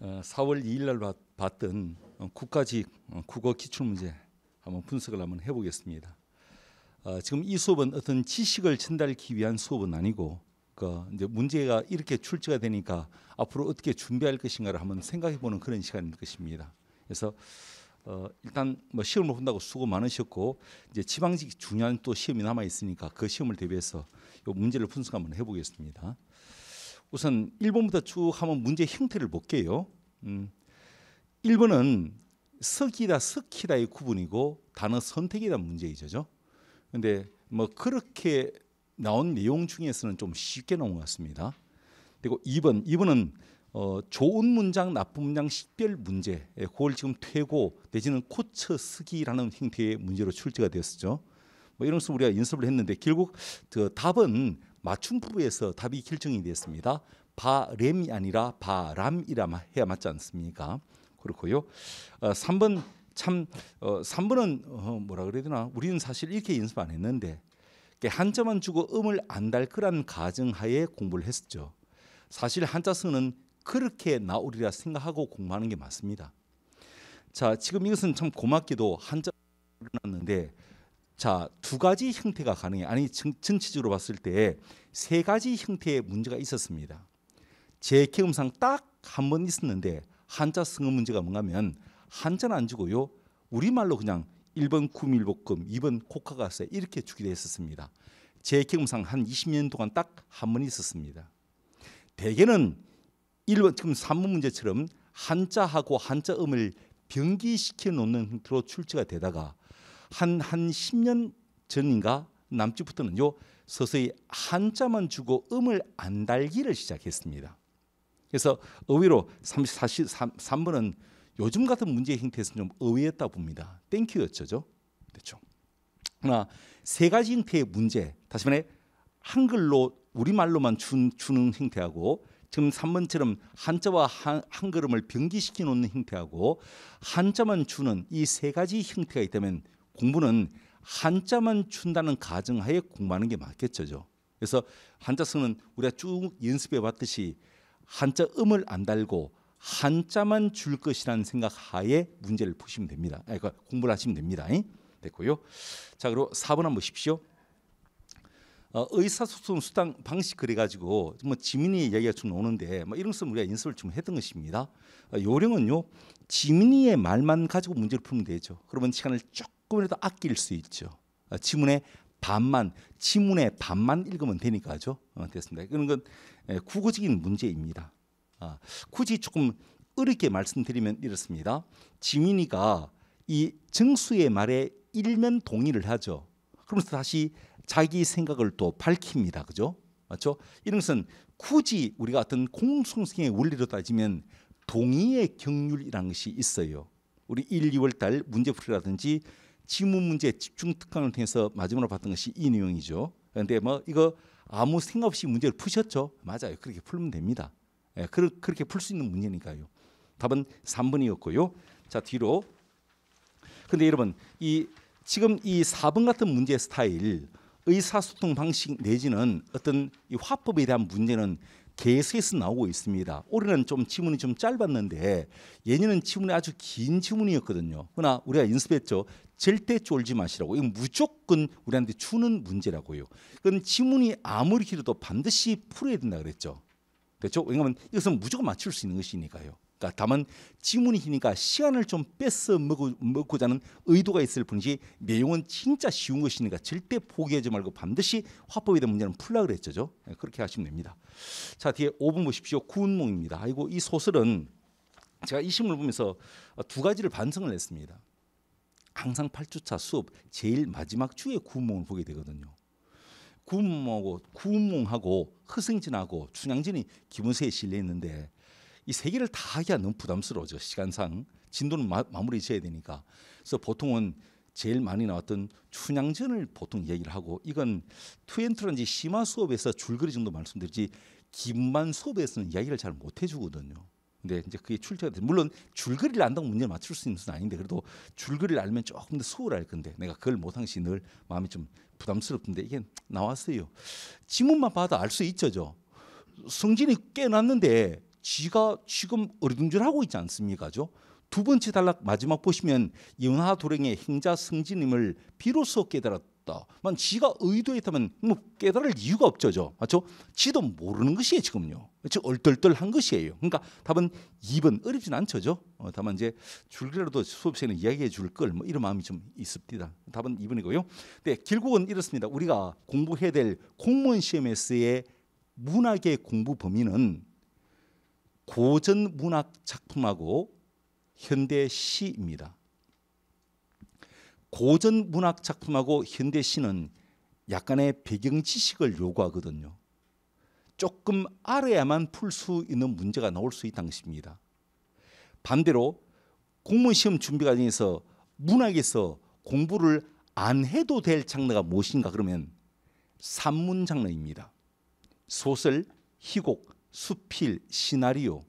4월 2일 날 봤던 국가직 어, 국어 기출문제 한번 분석을 한번 해보겠습니다. 어, 지금 이 수업은 어떤 지식을 전달하기 위한 수업은 아니고 그 이제 문제가 이렇게 출제가 되니까 앞으로 어떻게 준비할 것인가를 한번 생각해보는 그런 시간인 것입니다. 그래서 어, 일단 뭐 시험을 본다고 수고 많으셨고 이제 지방직 중요한 또 시험이 남아 있으니까 그 시험을 대비해서 요 문제를 분석 한번 해보겠습니다. 우선 1번부터 쭉 한번 문제 형태를 볼게요. 음, 1번은 석이다 석히다의 구분이고 단어 선택이란 문제이죠. 그데뭐 그렇게 나온 내용 중에서는 좀 쉽게 나온 것 같습니다. 그리고 2번, 2번은 어, 좋은 문장, 나쁜 문장 식별 문제. 예, 그걸 지금 퇴고 내지는 고쳐 쓰기라는 형태의 문제로 출제가 되었죠뭐 이런 것을 우리가 연습을 했는데 결국 그 답은 맞춤 부부에서 답이 결정이 됐습니다. 바램이 아니라 바람이라 해야 맞지 않습니까? 그렇고요. 어, 3번 참 어, 3번은 어, 뭐라 그래야 되나? 우리는 사실 이렇게 연습 안 했는데 한자만 주고 음을 안달 거란 가정하에 공부를 했었죠. 사실 한자 쓰는 그렇게 나오리라 생각하고 공부하는 게 맞습니다. 자, 지금 이것은 참 고맙게도 한자 를놨는데 자, 두 가지 형태가 가능해. 아니 정치적으로 봤을 때 세 가지 형태의 문제가 있었습니다. 제 경험상 딱 한 번 있었는데 한자 성어 문제가 뭔가면 한자는 안 주고요. 우리말로 그냥 1번 구밀볶음, 2번 코카가세 이렇게 주기도 했었습니다. 제 경험상 한 20년 동안 딱 한 번 있었습니다. 대개는 1번 지금 3번 문제처럼 한자하고 한자음을 병기시켜 놓는 형태로 출제가 되다가 한한 10년 전인가 남쪽부터는요 서서히 한자만 주고 음을 안 달기를 시작했습니다. 그래서 의외로 33번은 요즘 같은 문제 형태에서는 좀 의외였다 봅니다. 땡큐였죠. 그렇죠. 그러나세 가지 형태의 문제 다시 말해 한글로 우리말로만 준, 주는 형태하고 지금 3번처럼 한자와 한, 한 걸음을 병기시켜 놓는 형태하고 한자만 주는 이 세 가지 형태가 있다면 공부는 한자만 춘다는 가정하에 공부하는 게 맞겠죠. 그래서 한자 쓰는 우리가 쭉 연습해 봤듯이 한자 음을 안 달고 한자만 줄 것이라는 생각 하에 문제를 푸시면 됩니다. 그러니까 공부를 하시면 됩니다. 됐고요. 자, 그리고 4번 한번 보십시오. 어, 의사소통 수당 방식 그래가지고 뭐 지민이 이기가좀 오는데 뭐 이런 것은 우리가 연습을 좀 했던 것입니다. 어, 요령은요 지민이의 말만 가지고 문제를 풀면 되죠. 그러면 시간을 쭉 조금이라도 아낄 수 있죠. 아, 지문의 반만 지문의 반만 읽으면 되니까죠. 어, 됐습니다. 그런 건 국어적인 예, 문제입니다. 아, 굳이 조금 어렵게 말씀드리면 이렇습니다. 지민이가 이 정수의 말에 일면 동의를 하죠. 그러면서 다시 자기 생각을 또 밝힙니다. 그죠? 맞죠? 이런 것은 굳이 우리가 어떤 공성성의 원리로 따지면 동의의 경률이라는 것이 있어요. 우리 1, 2월 달 문제풀이라든지 지문 문제 집중 특강을 통해서 마지막으로 봤던 것이 이 내용이죠. 그런데 뭐 이거 아무 생각 없이 문제를 푸셨죠? 맞아요. 그렇게 풀면 됩니다. 예, 그, 그렇게 풀 수 있는 문제니까요. 답은 3번이었고요. 자 뒤로. 근데 여러분 이 지금 이 4번 같은 문제 스타일 의사소통 방식 내지는 어떤 이 화법에 대한 문제는 계속해서 나오고 있습니다. 올해는 좀 지문이 좀 짧았는데 예년은 지문이 아주 긴 지문이었거든요. 그러나 우리가 인습했죠. 절대 쫄지 마시라고. 이건 무조건 우리한테 주는 문제라고요. 그건 지문이 아무리 길어도 반드시 풀어야 된다 그랬죠. 그렇죠? 왜냐하면 이것은 무조건 맞출 수 있는 것이니까요. 그러니까 다만 지문이니까 시간을 좀 뺏어 먹고, 자는 의도가 있을 뿐이지 내용은 진짜 쉬운 것이니까 절대 포기하지 말고 반드시 화법에 대한 문제는 풀라 그랬죠. 예, 그렇게 하시면 됩니다. 자 뒤에 5분 보십시오. 구운몽입니다. 아이고 이 소설은 제가 이 시문을 보면서 두 가지를 반성을 했습니다. 항상 8주차 수업 제일 마지막 주에 구운몽을 보게 되거든요. 구운몽하고 구운몽하고 허승진하고 춘향진이 김은세에 실려 있는데 이세 개를 다 하기가 너무 부담스러워져 시간상 진도는 마, 무리 지어야 되니까 그래서 보통은 제일 많이 나왔던 춘향전을 보통 얘기를 하고 이건 투엔트런지 심화 수업에서 줄거리 정도 말씀드리지 김만 수업에서는 이야기를 잘 못 해주거든요. 근데 이제 그게 출제가 돼. 물론 줄거리를 안다고 문제 맞출 수 있는 건 아닌데 그래도 줄거리를 알면 조금 더 수월할 건데 내가 그걸 못한시 늘 마음이 좀 부담스럽던데 이게 나왔어요. 지문만 봐도 알 수 있죠죠. 성진이 깨났는데 지가 지금 어리둥절하고 있지 않습니까죠? 두 번째 단락 마지막 보시면 연하 도령의 행자 승진임을 비로소 깨달았다. 만 지가 의도했다면 뭐 깨달을 이유가 없죠죠. 맞죠? 지도 모르는 것이에요 지금요. 즉 그렇죠? 얼떨떨한 것이에요. 그러니까 답은 2번 어렵진 않죠죠. 어, 다만 이제 줄기라도 수업생은 이야기해 줄걸뭐 이런 마음이 좀 있습니다. 답은 2번이고요. 근 결국은 이렇습니다. 우리가 공부해야 될 공무원 시험에서의 문학의 공부 범위는 고전 문학 작품하고 현대 시입니다. 고전 문학 작품하고 현대 시는 약간의 배경 지식을 요구하거든요. 조금 알아야만 풀 수 있는 문제가 나올 수 있다는 것입니다. 반대로 공무시험 준비 과정에서 문학에서 공부를 안 해도 될 장르가 무엇인가 그러면 산문 장르입니다. 소설, 희곡, 수필, 시나리오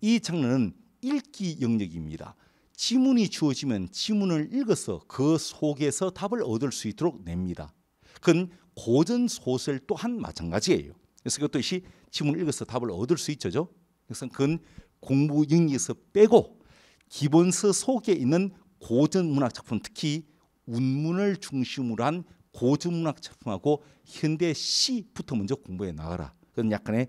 이 장르는 읽기 영역입니다. 지문이 주어지면 지문을 읽어서 그 속에서 답을 얻을 수 있도록 냅니다. 그건 고전 소설 또한 마찬가지예요. 그래서 그것이 지문을 읽어서 답을 얻을 수 있죠. 그래서 그건 공부 영역에서 빼고 기본서 속에 있는 고전 문학 작품 특히 운문을 중심으로 한 고전 문학 작품하고 현대 시부터 먼저 공부해 나가라. 그건 약간의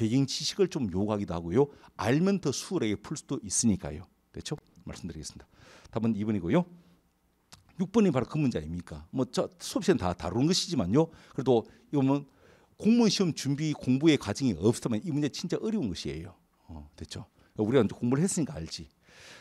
배경 지식을 좀 요구하기도 하고요. 알면 더 수월하게 풀 수도 있으니까요. 됐죠 그렇죠? 말씀드리겠습니다. 답은 2번이고요. 6번이 바로 그 문제 입니까뭐 저 수업 시간 다 다루는 것이지만요. 그래도 이거면 공무원 시험 준비 공부의 과정이 없으면이 문제 진짜 어려운 것이에요. 어, 됐죠? 우리가 공부를 했으니까 알지.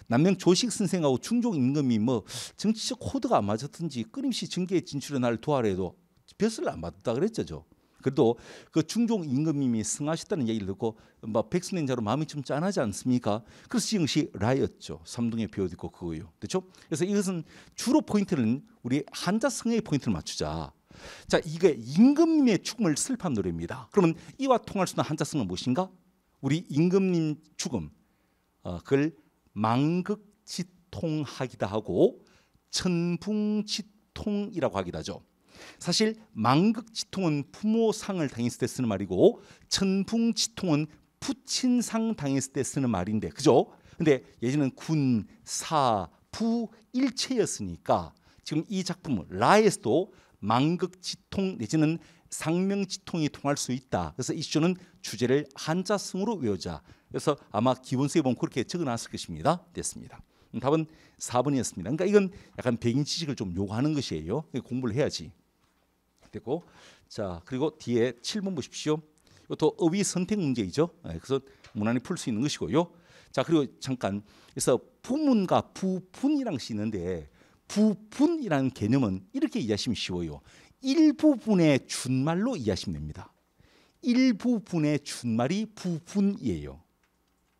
남명 조식 선생하고 중종 임금이 뭐 정치적 코드가 안 맞았든지 끊임없이 증계에 진출해 날도하래도 벼슬을 안 받았다 그랬죠. 그래도 그 중종 임금님이 승하셨다는 얘기를 듣고 막 뭐 백수된 자로 마음이 좀 짠하지 않습니까? 그래서 지금시 라였죠. 삼동의 비옷 입고 그거요. 그렇죠? 그래서 이것은 주로 포인트는 우리 한자 성의 포인트를 맞추자. 자, 이게 임금님의 죽음을 슬픈 노래입니다. 그러면 이와 통할 수 있는 한자 성은 무엇인가? 우리 임금님 죽음. 어, 그걸 망극지통학이다 하고 천붕지통이라고 하기도 하죠. 사실 망극지통은 부모상을 당했을 때 쓰는 말이고 천풍지통은 부친상 당했을 때 쓰는 말인데 그죠? 근데 예전에는 군, 사, 부 일체였으니까 지금 이 작품 라에서도 망극지통 내지는 상명지통이 통할 수 있다. 그래서 이슈는 주제를 한자승으로 외우자. 그래서 아마 기본서에 보면 그렇게 적어놨을 것입니다. 됐습니다. 답은 4번이었습니다. 그러니까 이건 약간 백인 지식을 좀 요구하는 것이에요. 공부를 해야지. 되고자 그리고 뒤에 7번 보십시오. 이것도 의위 선택 문제이죠. 예, 그래서 무난히 풀 수 있는 것이고요. 자 그리고 잠깐 그래서 부문과 부분이랑 쓰는데 부분이라는 개념은 이렇게 이해하시면 쉬워요. 일부분의 준말로 이해하시면 됩니다. 일부분의 준말이 부분이에요.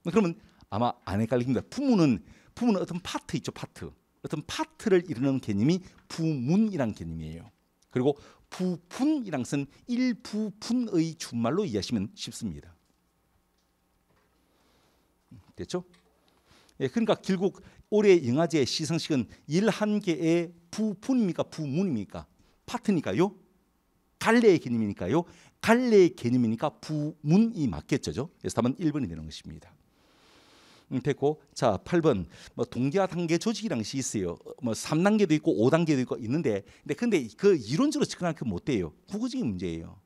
그러면 아마 안 헷갈립니다. 부문은 부문은 어떤 파트 있죠, 파트. 어떤 파트를 이루는 개념이 부문이란 개념이에요. 그리고 부푼이란 것은 일부푼의 준말로 이해하시면 쉽습니다. 됐죠? 예, 그러니까 결국 올해 영화제 시상식은 일한 개의 부푼입니까 부문입니까 파트니까요 갈래의 개념이니까요 갈래의 개념이니까 부문이 맞겠죠 그래서 답은 1번이 되는 것입니다 됐고 자 8번 뭐 동기화 단계 조직이랑는 것이 있어요. 뭐 3단계도 있고 5단계도 있고 있는데 근데 근데 그 이론적으로 측정하면 그못 돼요. 국어적인 문제예요.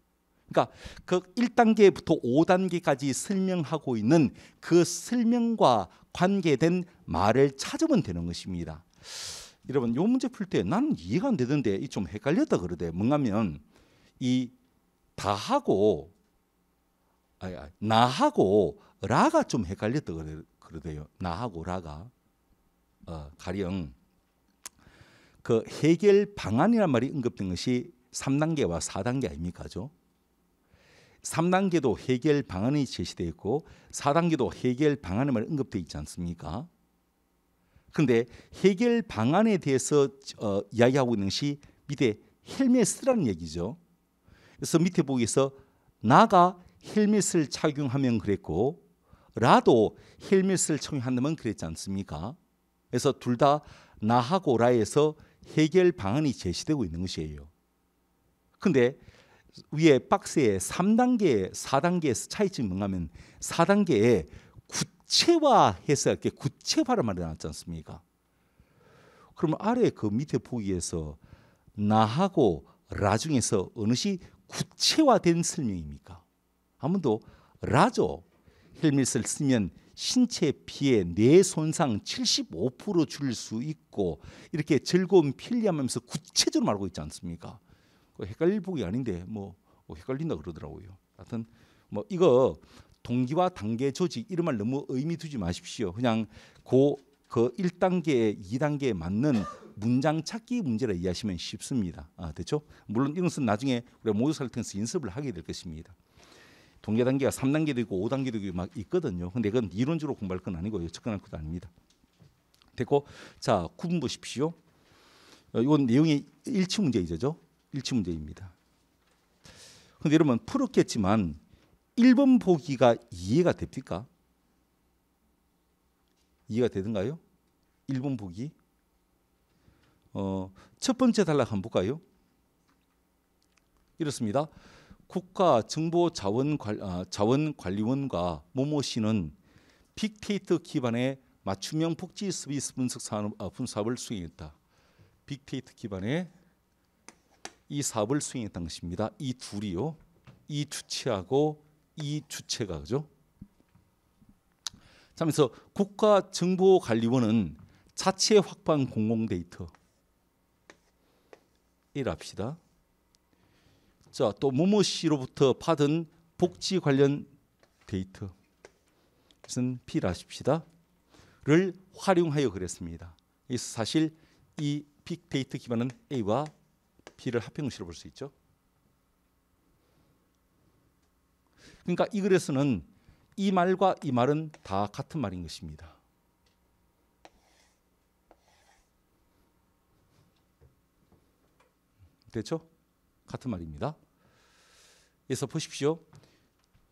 그러니까 그 1단계부터 5단계까지 설명하고 있는 그 설명과 관계된 말을 찾으면 되는 것입니다. 여러분 요 문제 풀 때 나는 이해가 안 되던데 좀 헷갈렸다 그러대. 뭔가면 이 다하고 아니, 나하고 라가 좀 헷갈렸다 그래요. 그러대요. 나하고 라가 어, 가령 그 해결 방안이란 말이 언급된 것이 3단계와 4단계 아닙니까죠? 3단계도 해결 방안이 제시되어 있고 4단계도 해결 방안이 언급되어 있지 않습니까? 그런데 해결 방안에 대해서 어, 이야기하고 있는 것이 밑에 헬멧이라는 얘기죠. 그래서 밑에 보기에서 나가 헬멧을 착용하면 그랬고 라도 헬멧을 청용한 놈은 그랬지 않습니까? 그래서 둘 다 나하고 라에서 해결 방안이 제시되고 있는 것이에요. 근데 위에 박스에 3단계, 4단계에서 차이점이 가면 4단계에 구체화해서 이렇게 구체화를 말해놨지 않습니까? 그러면 아래 그 밑에 보기에서 나하고 라 중에서 어느 시 구체화된 설명입니까? 아무도 라죠. 헬멧을 쓰면 신체 피해, 뇌 손상 75% 줄일 수 있고 이렇게 즐거운 필리하면서 구체적으로 말하고 있지 않습니까? 그 헷갈릴 부분 아닌데 뭐, 뭐 헷갈린다 그러더라고요. 하여튼 뭐 이거 동기와 단계 조직 이런 말 너무 의미 두지 마십시오. 그냥 고그 1단계, 2단계에 맞는 문장 찾기 문제라 이해하시면 쉽습니다. 아, 됐죠? 물론 이것은 나중에 우리 모두 살텐스 연습을 하게 될 것입니다. 동계 단계가 3단계도 있고 5단계도 있고 막 있거든요. 근데 그건 이론적으로 공부할 건 아니고 접근할 것도 아닙니다. 됐고 자 구분 보십시오. 어, 이건 내용이 일치 문제이죠. 일치 문제입니다. 근데 여러분 풀었겠지만 1번 보기가 이해가 됩니까? 이해가 되던가요? 1번 보기. 어, 첫 번째 단락 한번 볼까요? 이렇습니다. 국가정보자원관리원과 아, 모모 씨는 빅데이터 기반의 맞춤형 복지 서비스 분석 산업, 아, 분석을 수행했다. 빅데이터 기반의 이 사업을 수행했던 것입니다. 이 둘이요. 이 주체하고 이 주체가 그죠? 자, 그래서 국가정보관리원은 자체 확보한 공공데이터 일합시다. 자, 또무모 씨로부터 받은 복지 관련 데이터. 이것은 P라십시다를 활용하여 그랬습니다. 그래서 사실 이 빅데이터 기반은 A와 B를 합형식으로 볼수 있죠. 그러니까 이 글에서는 이 말과 이 말은 다 같은 말인 것입니다. 됐죠? 같은 말입니다. 그래서 보십시오.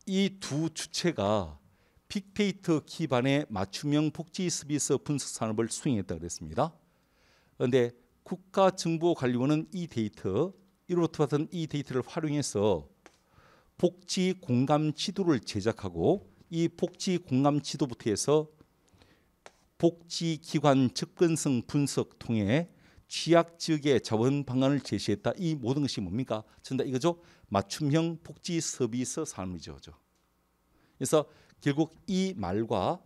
이 두 주체가 빅데이터 기반의 맞춤형 복지 서비스 분석 산업을 수행했다 그랬습니다. 그런데 국가정보관리원은 이 데이터, 이로부터 받은 이 데이터를 활용해서 복지 공감 지도를 제작하고 이 복지 공감 지도부터 해서 복지 기관 접근성 분석 통해 취약 지역에 자원 방안을 제시했다. 이 모든 것이 뭡니까? 전다 이거죠. 맞춤형 복지 서비스 산업이죠. 그래서 결국 이 말과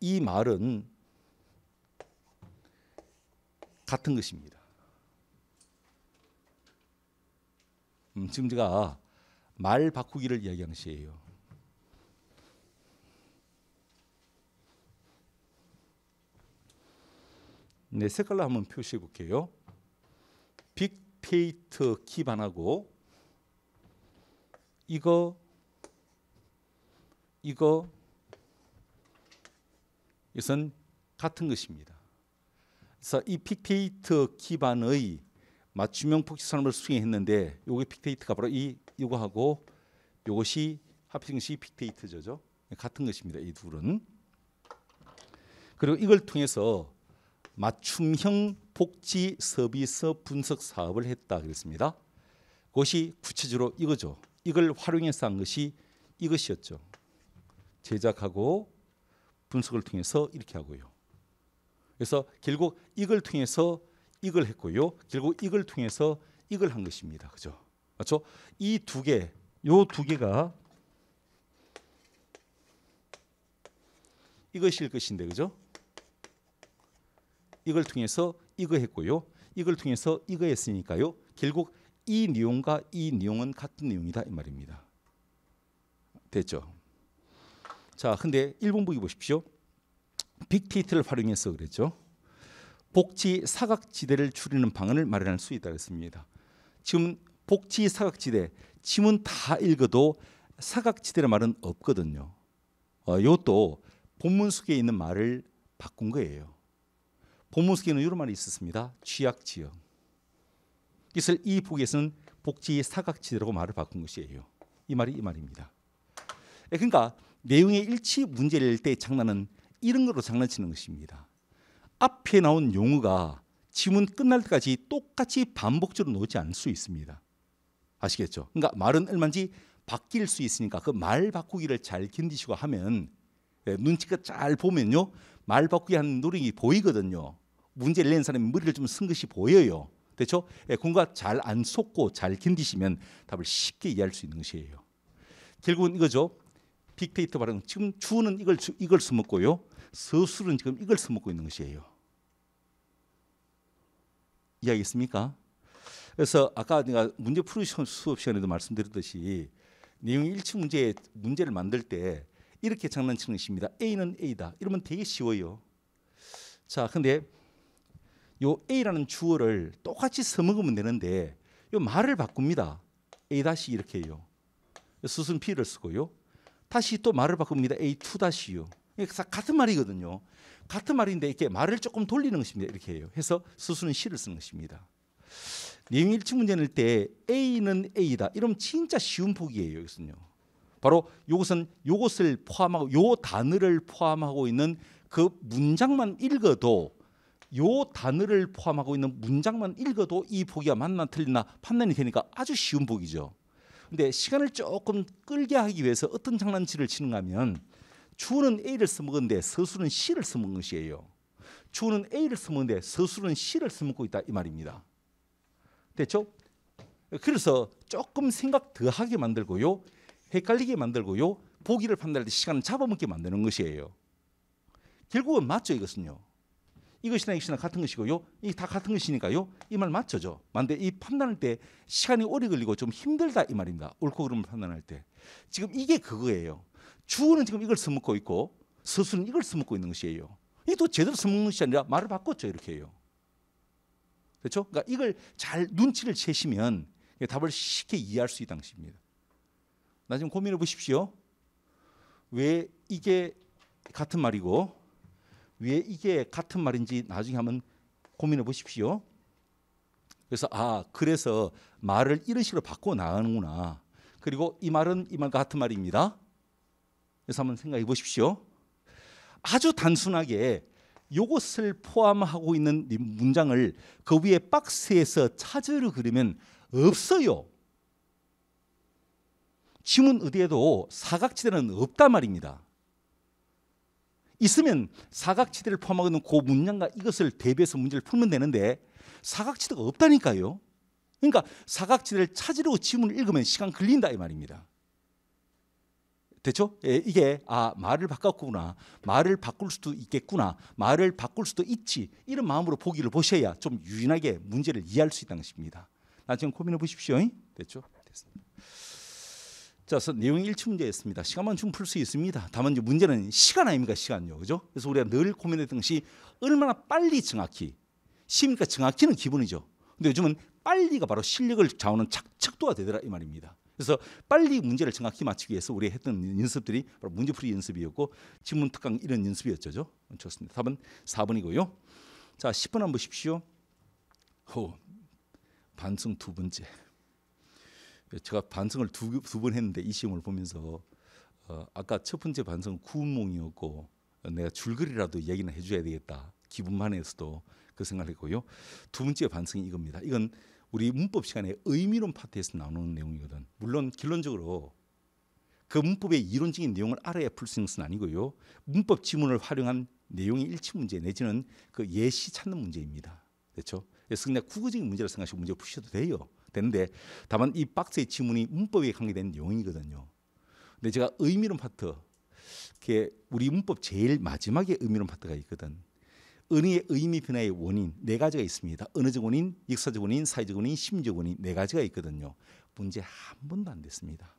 이 말은 같은 것입니다. 음, 지금 제가 말 바꾸기를 이야기한 시예요. 네 색깔로 한번 표시해 볼게요. 빅페이트 기반하고 이거 이거 이것은 같은 것입니다. 그래서 이 픽테이트 기반의 맞춤형 복식산업을 수행했는데 요게 픽테이트가 바로 이 요거하고 요것이 합성시 픽테이트죠. 같은 것입니다. 이 둘은. 그리고 이걸 통해서 맞춤형 복지 서비스 분석 사업을 했다 그랬습니다. 그것이 구체적으로 이거죠. 이걸 활용해서 한 것이 이것이었죠. 제작하고 분석을 통해서 이렇게 하고요. 그래서 결국 이걸 통해서 이걸 했고요. 결국 이걸 통해서 이걸 한 것입니다. 그죠? 맞죠? 이 두 개, 요 두 개가 이것일 것인데, 그죠? 이걸 통해서 이거 했고요. 이걸 통해서 이거 했으니까요. 결국 이 내용과 이 내용은 같은 내용이다 이 말입니다. 됐죠? 자, 근데 1번 보기 보십시오. 빅데이터를 활용해서 그랬죠. 복지 사각지대를 줄이는 방안을 마련할 수 있다 그랬습니다. 지금 복지 사각지대 지문 다 읽어도 사각지대라는 말은 없거든요. 어, 이것도 본문 속에 있는 말을 바꾼 거예요. 보모스에는 이런 말이 있었습니다. 취약지형이것이 북에서는 복지의 사각지대라고 말을 바꾼 것이에요. 이 말이 이 말입니다. 예, 그러니까 내용의 일치 문제일 때 장난은 이런 거로 장난치는 것입니다. 앞에 나온 용어가 지문 끝날 때까지 똑같이 반복적으로 놓지 않을 수 있습니다. 아시겠죠? 그러니까 말은 얼마인지 바뀔 수 있으니까 그 말 바꾸기를 잘 견디시고 하면 예, 눈치껏 잘 보면요 말 바꾸기 하는 노력이 보이거든요. 문제를 낸 사람이 머리를 좀 쓴 것이 보여요. 그렇죠? 예, 군과 잘안 속고 잘 견디시면 답을 쉽게 이해할 수 있는 것이에요. 결국은 이거죠. 빅데이터 발행 지금 주는 이걸 이걸 써먹고요. 서술은 지금 이걸 써먹고 있는 것이에요. 이해하겠습니까? 그래서 아까 내가 문제 풀이 수업 시간에도 말씀드렸듯이 내용 일치 문제 문제를 만들 때 이렇게 장난치는 것입니다. A는 A다. 이러면 되게 쉬워요. 자, 근데 요 A라는 주어를 똑같이 써먹으면 되는데 요 말을 바꿉니다. A 다시 이렇게 해요. 스순 P를 쓰고요. 다시 또 말을 바꿉니다. A2 다시요. 그래서 같은 말이거든요. 같은 말인데 이렇게 말을 조금 돌리는 것입니다. 이렇게 해요. 해서 스순은 C를 쓰는 것입니다. 내용 일치 문제 낼 때 A는 A다. 이러면 진짜 쉬운 폭이에요. 여기서는요 바로 이것은 이것을 포함하고 요 단어를 포함하고 있는 그 문장만 읽어도 요 단어를 포함하고 있는 문장만 읽어도 이 보기가 맞나 틀리나 판단이 되니까 아주 쉬운 보기죠. 근데 시간을 조금 끌게 하기 위해서 어떤 장난치를 치는가 하면 주는 A를 써먹은데 서술은 C를 써먹은 것이에요. 주는 A를 써먹는데 서술은 C를 써먹고 있다 이 말입니다. 됐죠? 그래서 조금 생각 더 하게 만들고요. 헷갈리게 만들고요. 보기를 판단할 때 시간을 잡아먹게 만드는 것이에요. 결국은 맞죠 이것은요. 이것이나 이것이나 같은 것이고요. 이 다 같은 것이니까요. 이 말 맞죠죠. 만는데이 판단할 때 시간이 오래 걸리고 좀 힘들다 이 말입니다. 옳고 그름을 판단할 때. 지금 이게 그거예요. 주어는 지금 이걸 써먹고 있고 서술은 이걸 써먹고 있는 것이에요. 이 또 제대로 써먹는 것이 아니라 말을 바꿨죠. 이렇게 해요. 그렇죠? 그러니까 이걸 잘 눈치를 채시면 답을 쉽게 이해할 수 있다는 것입니다. 나중에 고민해 보십시오. 왜 이게 같은 말이고 왜 이게 같은 말인지 나중에 한번 고민해 보십시오. 그래서 아 그래서 말을 이런 식으로 바꿔 나가는구나. 그리고 이 말은 이 말과 같은 말입니다. 그래서 한번 생각해 보십시오. 아주 단순하게 요것을 포함하고 있는 문장을 그 위에 박스에서 찾으려 그러면 없어요. 지문 의대도 사각지대는 없단 말입니다. 있으면 사각지대를 포함하는 그 문양과 이것을 대비해서 문제를 풀면 되는데 사각지대가 없다니까요. 그러니까 사각지대를 찾으려고 지문을 읽으면 시간 걸린다 이 말입니다. 됐죠? 예, 이게 아 말을 바꿨구나 말을 바꿀 수도 있겠구나 말을 바꿀 수도 있지 이런 마음으로 보기를 보셔야 좀 유연하게 문제를 이해할 수 있다는 것입니다. 나중에 고민해 보십시오. 됐죠? 됐습니다. 자, 내용 1층 문제였습니다. 시간만 좀 풀 수 있습니다. 다만 이제 문제는 시간 아닙니까? 시간요. 그죠? 그래서 우리가 늘 고민했던 것이 얼마나 빨리 정확히. 시니까 정확히는 기본이죠. 근데 요즘은 빨리가 바로 실력을 좌우하는 착착도가 되더라 이 말입니다. 그래서 빨리 문제를 정확히 맞추기 위해서 우리 했던 연습들이 바로 문제풀이 연습이었고 지문 특강 이런 연습이었죠. 좋습니다. 답은 4번이고요. 자, 10번 한번 보십시오. 호 반성 두 번째. 제가 반성을 두 번 했는데 이 시험을 보면서 어, 아까 첫 번째 반성 은 구운몽이었고 내가 줄거리라도 얘기는 해줘야 되겠다 기분만 해서도 그 생각했고요 을두 번째 반성이 이겁니다 이건 우리 문법 시간에 의미론 파트에서 나오는 내용이거든 물론 결론적으로 그 문법의 이론적인 내용을 알아야 풀 수 있는 것은 아니고요 문법 지문을 활용한 내용의 일치 문제 내지는 그 예시 찾는 문제입니다 그렇죠 그래서 그냥 국어적인 문제라 생각하시고 문제 를 푸셔도 돼요 되는데 다만 이 박스의 지문이 문법에 관계된 내용이거든요. 근데 제가 의미론 파트, 이게 우리 문법 제일 마지막에 의미론 파트가 있거든. 은의 의미 변화의 원인 네 가지가 있습니다. 언어적 원인, 역사적 원인, 사회적 원인, 심적 원인 네 가지가 있거든요. 문제 한 번도 안 됐습니다.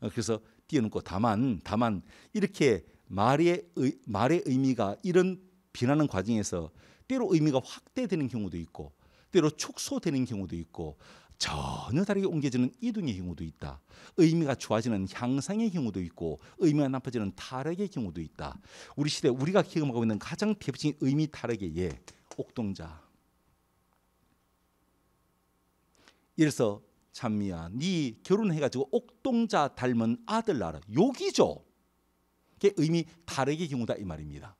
어, 그래서 띄어놓고 다만 다만 이렇게 말의 의, 말의 의미가 이런 비나는 과정에서 때로 의미가 확대되는 경우도 있고 극대로 축소되는 경우도 있고 전혀 다르게 옮겨지는 이동의 경우도 있다. 의미가 좋아지는 향상의 경우도 있고 의미가 나빠지는 타락의 경우도 있다. 우리 시대 우리가 경험하고 있는 가장 대표적인 의미 타락의 예 옥동자. 이래서 잠미야네 결혼해가지고 옥동자 닮은 아들 나라 욕이죠. 그게 의미 타락의 경우다 이 말입니다.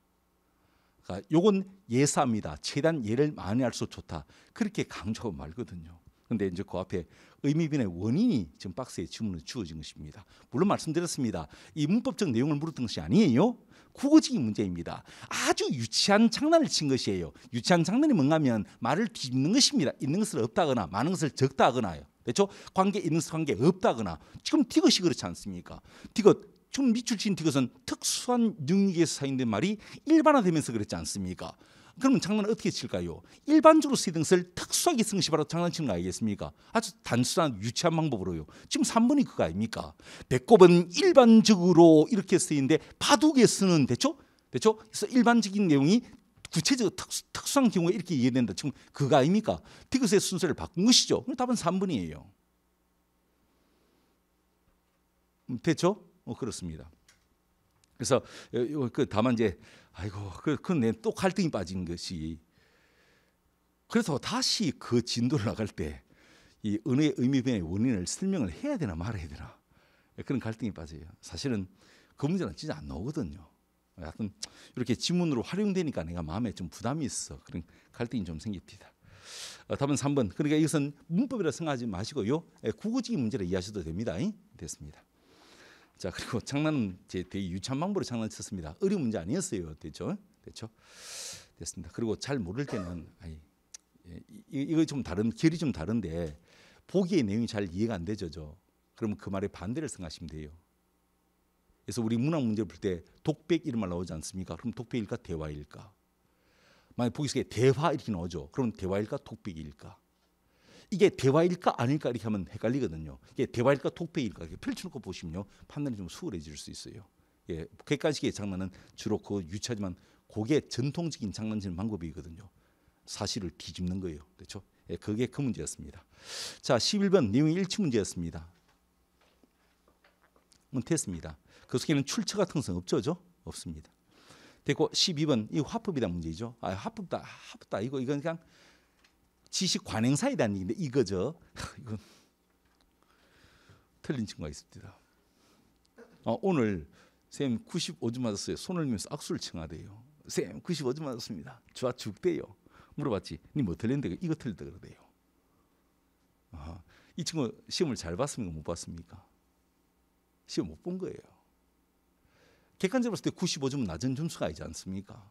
그러니까 요건 예사입니다. 최대한 예를 많이 할수 좋다. 그렇게 강조하고 말거든요. 근데 이제 그 앞에 의미변의 원인이 지금 박스에 지문으로 주어진 것입니다. 물론 말씀드렸습니다. 이 문법적 내용을 물었던 것이 아니에요. 국어적인 문제입니다. 아주 유치한 장난을 친 것이에요. 유치한 장난이 뭔가면 말을 뒤집는 것입니다. 있는 것을 없다거나 많은 것을 적다거나요. 그렇죠? 관계 있는 관계 없다거나 지금 디귿이 그렇지 않습니까? 디귿 좀 밑줄 친신 티것은 특수한 능력에서 사용된 말이 일반화되면서 그랬지 않습니까? 그러면 장난을 어떻게 칠까요? 일반적으로 쓰이던 것을 특수하게 성시바라 장난치는 거 아니겠습니까? 아주 단순한 유치한 방법으로요. 지금 3번이 그거 아닙니까? 배꼽은 일반적으로 이렇게 쓰이는데 바둑에 쓰는 대초? 대초? 그래서 일반적인 내용이 구체적 특수, 특수한 경우에 이렇게 이해된다. 지금 그거 아닙니까? 디귿의 순서를 바꾼 것이죠. 답은 3번이에요. 음, 됐죠? 뭐 그렇습니다. 그래서 어, 그 다만 이제 아이고 그그또 갈등이 빠진 것이 그래서 다시 그 진도를 나갈 때 이 은혜의 의미의 원인을 설명을 해야 되나 말아야 되나 예, 그런 갈등이 빠져요. 사실은 그 문제는 진짜 안 나오거든요. 예, 하여튼 이렇게 지문으로 활용되니까 내가 마음에 좀 부담이 있어 그런 갈등이 좀 생깁니다. 답은 어, 3번. 그러니까 이것은 문법이라 생각하지 마시고요. 국어적인 예, 문제를 이해하셔도 됩니다. 됐습니다. 자 그리고 장난은 제 되게 유치한 방법으로 장난쳤습니다. 어려운 문제 아니었어요. 됐죠? 됐죠? 됐습니다. 그리고 잘 모를 때는 아니 예, 이거 좀 다른 결이 좀 다른데 보기의 내용이 잘 이해가 안 되죠. 저. 그러면 그 말의 반대를 생각하시면 돼요. 그래서 우리 문학 문제 풀때 독백 이런 말 나오지 않습니까? 그럼 독백일까 대화일까? 만약 보기 속에 대화 이렇게 나오죠. 그럼 대화일까 독백일까? 이게 대화일까 아닐까 이렇게 하면 헷갈리거든요. 이게 대화일까 독백일까 이렇게 펼쳐놓고 보시면요 판단이 좀 수월해질 수 있어요. 예, 객관식의 장난은 주로 그 유치하지만 그게 전통적인 장난치는 방법이거든요. 사실을 뒤집는 거예요. 그렇죠? 예, 그게 그 문제였습니다. 자, 11번 내용이 일치 문제였습니다. 음, 됐습니다. 그 속에는 출처 같은 것은 없죠 없습니다. 됐고 12번 이 화법이란 문제죠. 아, 화법다, 화법다 이거 이건 그냥 지식 관행사에 대한 얘기인데 이거죠. 이건 틀린 친구가 있습니다. 어, 오늘 쌤 95점 맞았어요. 손을 밀면서 악수를 청하대요. 쌤 95점 맞았습니다. 좋아 죽대요. 물어봤지. 니뭐 틀린데 이거 틀린다 그러대요. 아, 이 친구 시험을 잘 봤습니까? 못 봤습니까? 시험 못 본 거예요. 객관적으로 봤을 때 95점은 낮은 점수가 아니지 않습니까?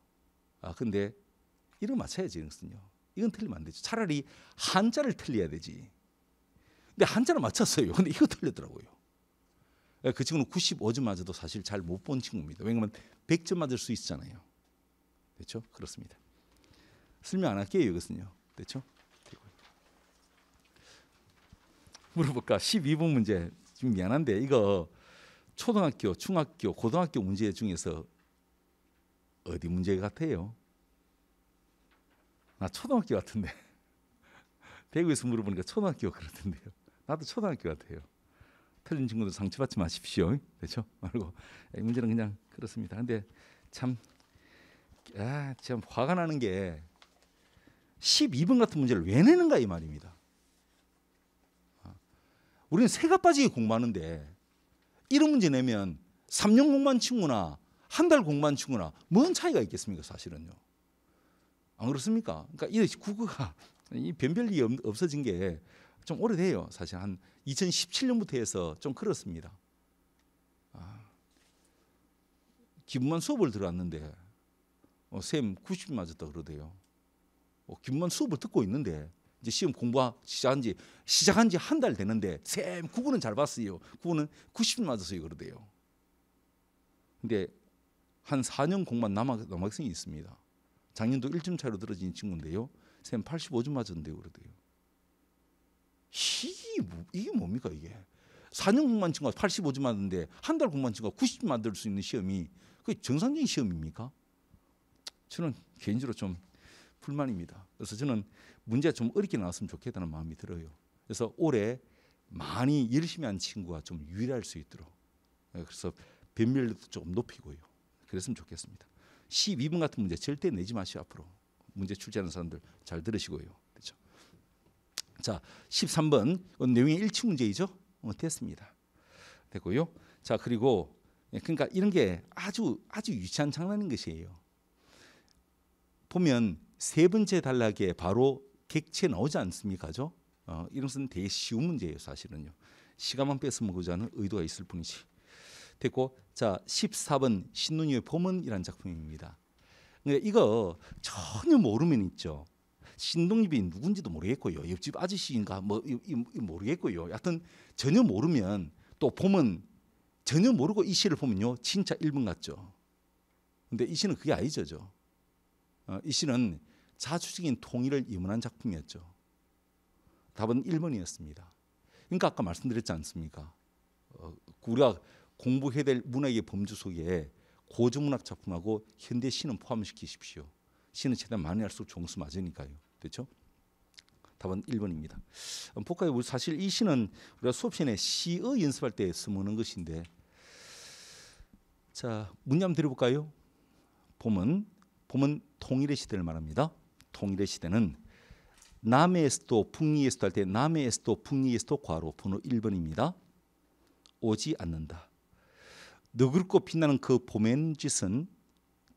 아 근데 이름 맞춰야지 이 것은요. 이건 틀리면 안 되지. 차라리 한자를 틀려야 되지. 근데 한자를 맞췄어요. 근데 이거 틀렸더라고요. 예, 그 친구는 95점 맞아도 사실 잘 못 본 친구입니다. 왜냐면 100점 맞을 수 있잖아요. 됐죠 그렇습니다. 설명 안 할게요. 이것은요. 됐죠 물어볼까? 12번 문제 지금 미안한데 이거 초등학교, 중학교, 고등학교 문제 중에서 어디 문제 같아요? 나 아, 초등학교 같은데 대구에서 물어보니까 초등학교 그러던데요. 나도 초등학교 같아요. 틀린 친구들 상처받지 마십시오. 그렇죠? 말고 예, 문제는 그냥 그렇습니다. 근데 참 아, 참 화가 나는 게 12번 같은 문제를 왜 내는가 이 말입니다. 아, 우리는 새가 빠지게 공부하는데 이런 문제 내면 3년 공부한 친구나 한 달 공부한 친구나 뭔 차이가 있겠습니까 사실은요. 안 그렇습니까? 그러니까 이 국어가 이 변별이 없어진 게 좀 오래돼요. 사실 한 2017년부터 해서 좀 그렇습니다. 아, 기분만 수업을 들어왔는데 어, 쌤 90점 맞았다 그러대요. 어, 기분만 수업을 듣고 있는데 이제 시험 공부 시작한 지 시작한 지 한 달 되는데 쌤 구분은 잘 봤어요. 구분은 90점 맞았어요 그러대요. 근데 한 4년 공만 남아 남학생이 있습니다. 작년도 1점 차로 떨어진 친구인데요. 쌤 85점 맞았는데요. 그러대요. 이게, 뭐, 이게 뭡니까 이게. 4년 공부 친구가 85점 맞는데 한달공부 친구가 90점 만들 수 있는 시험이 그게 정상적인 시험입니까? 저는 개인적으로 좀 불만입니다. 그래서 저는 문제가 좀 어렵게 나왔으면 좋겠다는 마음이 들어요. 그래서 올해 많이 열심히 한 친구가 좀 유일할 수 있도록 예, 그래서 변별력도 조금 높이고요. 그랬으면 좋겠습니다. 12분 같은 문제 절대 내지 마시오 앞으로. 문제 출제하는 사람들 잘 들으시고요. 그렇죠? 자, 13번 내용이 일치 문제이죠? 어, 됐습니다. 됐고요. 자, 그리고 예, 그러니까 이런 게 아주 아주 유치한 장난인 것이에요. 보면 세 번째 단락에 바로 객체 나오지 않습니까죠? 어, 이런 것은 되게 쉬운 문제예요, 사실은요. 시간만 뺏어먹고자 는 의도가 있을 뿐이지. 됐고 자 14번 신눈이의 봄은이라는 작품입니다. 이거 전혀 모르면 있죠. 신동엽이 누군지도 모르겠고요. 옆집 아저씨인가 뭐 모르겠고요. 하여튼 전혀 모르면 또 보면 전혀 모르고 이 시를 보면요. 진짜 1분 같죠. 근데 이 시는 그게 아니죠. 어, 이 시는 자주적인 통일을 이문한 작품이었죠. 답은 1번이었습니다. 그러니까 아까 말씀드렸지 않습니까? 어, 우리가 공부해야 될 문학의 범주 속에 고전문학 작품하고 현대 시는 포함시키십시오. 시는 최대한 많이 할수록 종수 맞으니까요. 그렇죠? 답은 1번입니다. 포카의 어, 사실 이 시는 우리가 수업 시간에 시의 연습할 때 쓰는 것인데 자 문제 한번 드려볼까요? 봄은 봄은 통일의 시대를 말합니다. 통일의 시대는 남에서도 북리에서도 할 때남에서도 북리에서도 과로 번호 1번입니다. 오지 않는다. 너그럽고 빛나는 그 봄엔짓은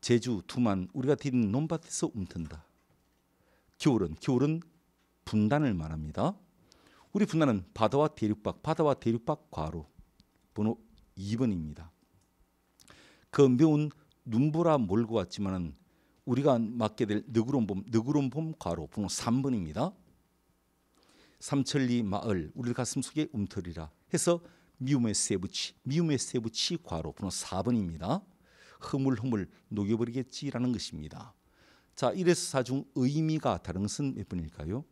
제주, 두만, 우리가 디딘 논밭에서 움튼다. 겨울은 겨울은 분단을 말합니다. 우리 분단은 바다와 대륙박, 바다와 대륙박 과로 번호 2번입니다. 그 매운 눈보라 몰고 왔지만은 우리가 맞게 될너그름 봄, 너구름 봄 과로 번호 3번입니다. 삼천리 마을 우리 가슴 속에 움털이라 해서 미움의 세부치, 미움의 세부치 과로 번호 4번입니다. 흐물흐물 녹여버리겠지라는 것입니다. 자, 1에서 4중 의미가 다른 것은 몇 번일까요?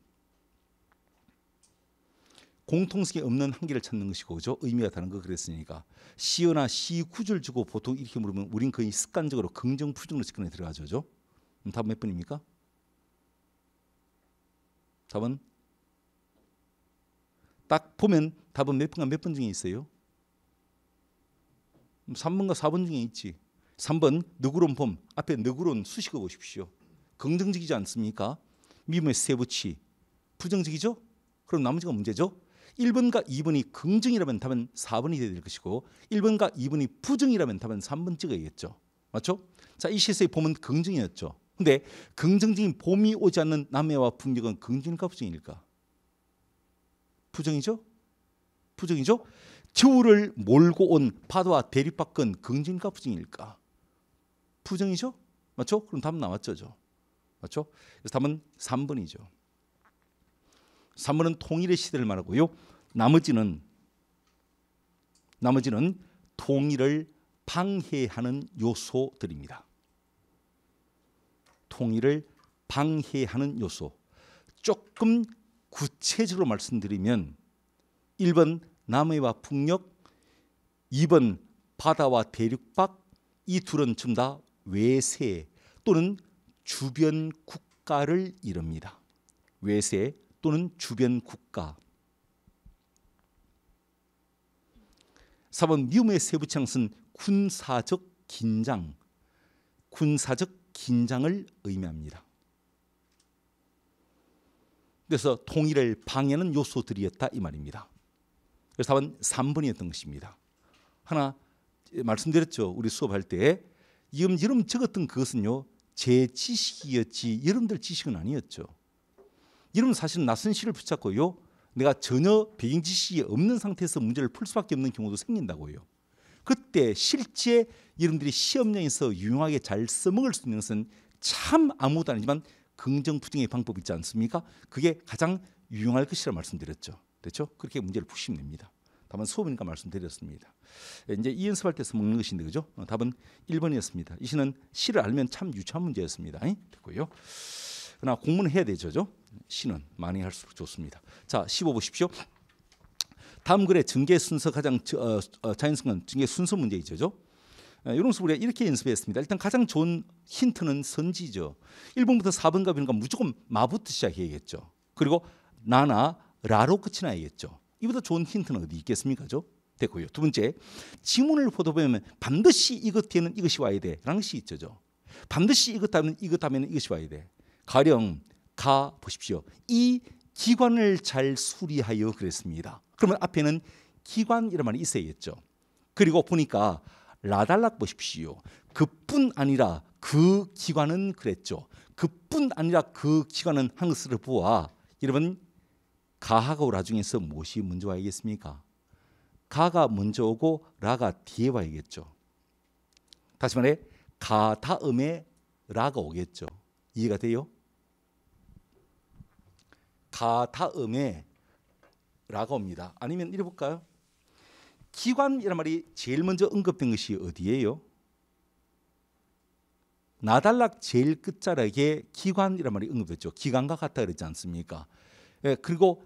공통성이 없는 한계를 찾는 것이고 그죠? 의미가 다른 거 그랬으니까 시어나 시 구절 주고 보통 이렇게 물으면 우린 거의 습관적으로 긍정 부정으로 접근에 들어가죠. 답은 몇 번입니까? 답은 딱 보면 답은 몇 번과 몇 번 중에 있어요? 3번과 음, 4번 중에 있지. 3번 너그러봄 앞에 너그러 수식어 보십시오. 긍정적이지 않습니까? 미음의 세부치 부정적이죠? 그럼 나머지가 문제죠. 1번과 2번이 긍정이라면 답은 4번이 돼야 될 것이고 1번과 2번이 부정이라면 답은 3번 찍어야겠죠. 맞죠? 자, 이 시에서의 봄은 긍정이었죠. 근데 긍정적인 봄이 오지 않는 남해와 풍경은 긍정일까 부정일까? 부정이죠? 부정이죠? 저울을 몰고 온 파도와 대립박은 긍진과 부정일까? 부정이죠? 맞죠? 그럼 답 나왔죠. 죠 맞죠? 그래서 답은 3번이죠. 3번은 통일의 시대를 말하고요. 나머지는 나머지는 통일을 방해하는 요소들입니다. 통일을 방해하는 요소. 조금 구체적으로 말씀드리면 1번 남해와 북력 2번 바다와 대륙박 이 둘은 좀다 외세 또는 주변 국가를 이릅니다. 외세 또는 주변 국가. 4번 미움의 세부창은 군사적 긴장, 군사적 긴장을 의미합니다. 그래서 통일을 방해하는 요소들이었다 이 말입니다. 그래서 답은 3번이었던 것입니다. 하나 말씀드렸죠. 우리 수업할 때 이음 여름 적었던 그것은요. 제 지식이었지 여러분들 지식은 아니었죠. 여러 사실 낯선 시를 붙잡고요. 내가 전혀 배경 지식이 없는 상태에서 문제를 풀 수밖에 없는 경우도 생긴다고요. 그때 실제 여러분들이 시험장에서 유용하게 잘 써먹을 수 있는 것은 참아무도 아니지만 긍정부등의 방법 있지 않습니까? 그게 가장 유용할 것이라 말씀드렸죠. 됐죠? 그렇죠? 그렇게 문제를 푸시면 됩니다. 다만 수업이니까 말씀드렸습니다. 예, 이제 이 연습할 때서 먹는 것인데 그죠? 어, 답은 1번이었습니다. 이 시는 시를 알면 참 유치한 문제였습니다. 됐고요. 그러나 공부는 해야 되죠. 시는 많이 할수록 좋습니다. 자, 15 보십시오. 다음 글의 증계 순서 가장 어, 어, 자연스러운 증계 순서 문제이죠. 예, 이런 식으로 이렇게 연습했습니다. 일단 가장 좋은 힌트는 선지죠. 1번부터 4번가 비는가 무조건 마부터 시작해야겠죠. 그리고 나나 라로 끝이 나야겠죠. 이보다 좋은 힌트는 어디 있겠습니까죠? 됐고요. 두 번째, 지문을 보다 보면 반드시 이것 뒤에는 이것이 와야 돼라는 것이 있죠. 반드시 이것 다음에 이것 다 하면 이것이 와야 돼. 가령 가 보십시오. 이 기관을 잘 수리하여 그랬습니다. 그러면 앞에는 기관이라는 말이 있어야겠죠. 그리고 보니까 라달락 보십시오. 그뿐 아니라 그 기관은 그랬죠. 그뿐 아니라 그 기관은 항스를 보아 여러분 가하가 오라중에서 무엇이 먼저 와야겠습니까? 가가 먼저 오고 라가 뒤에 와야겠죠. 다시 말해 가 다음에 라가 오겠죠. 이해가 돼요? 가 다음에 라가 옵니다. 아니면 이래 볼까요? 기관이란 말이 제일 먼저 언급된 것이 어디예요? 나달락 제일 끝자락에 기관이란 말이 언급됐죠. 기관과 같다 그랬지 않습니까? 예, 그리고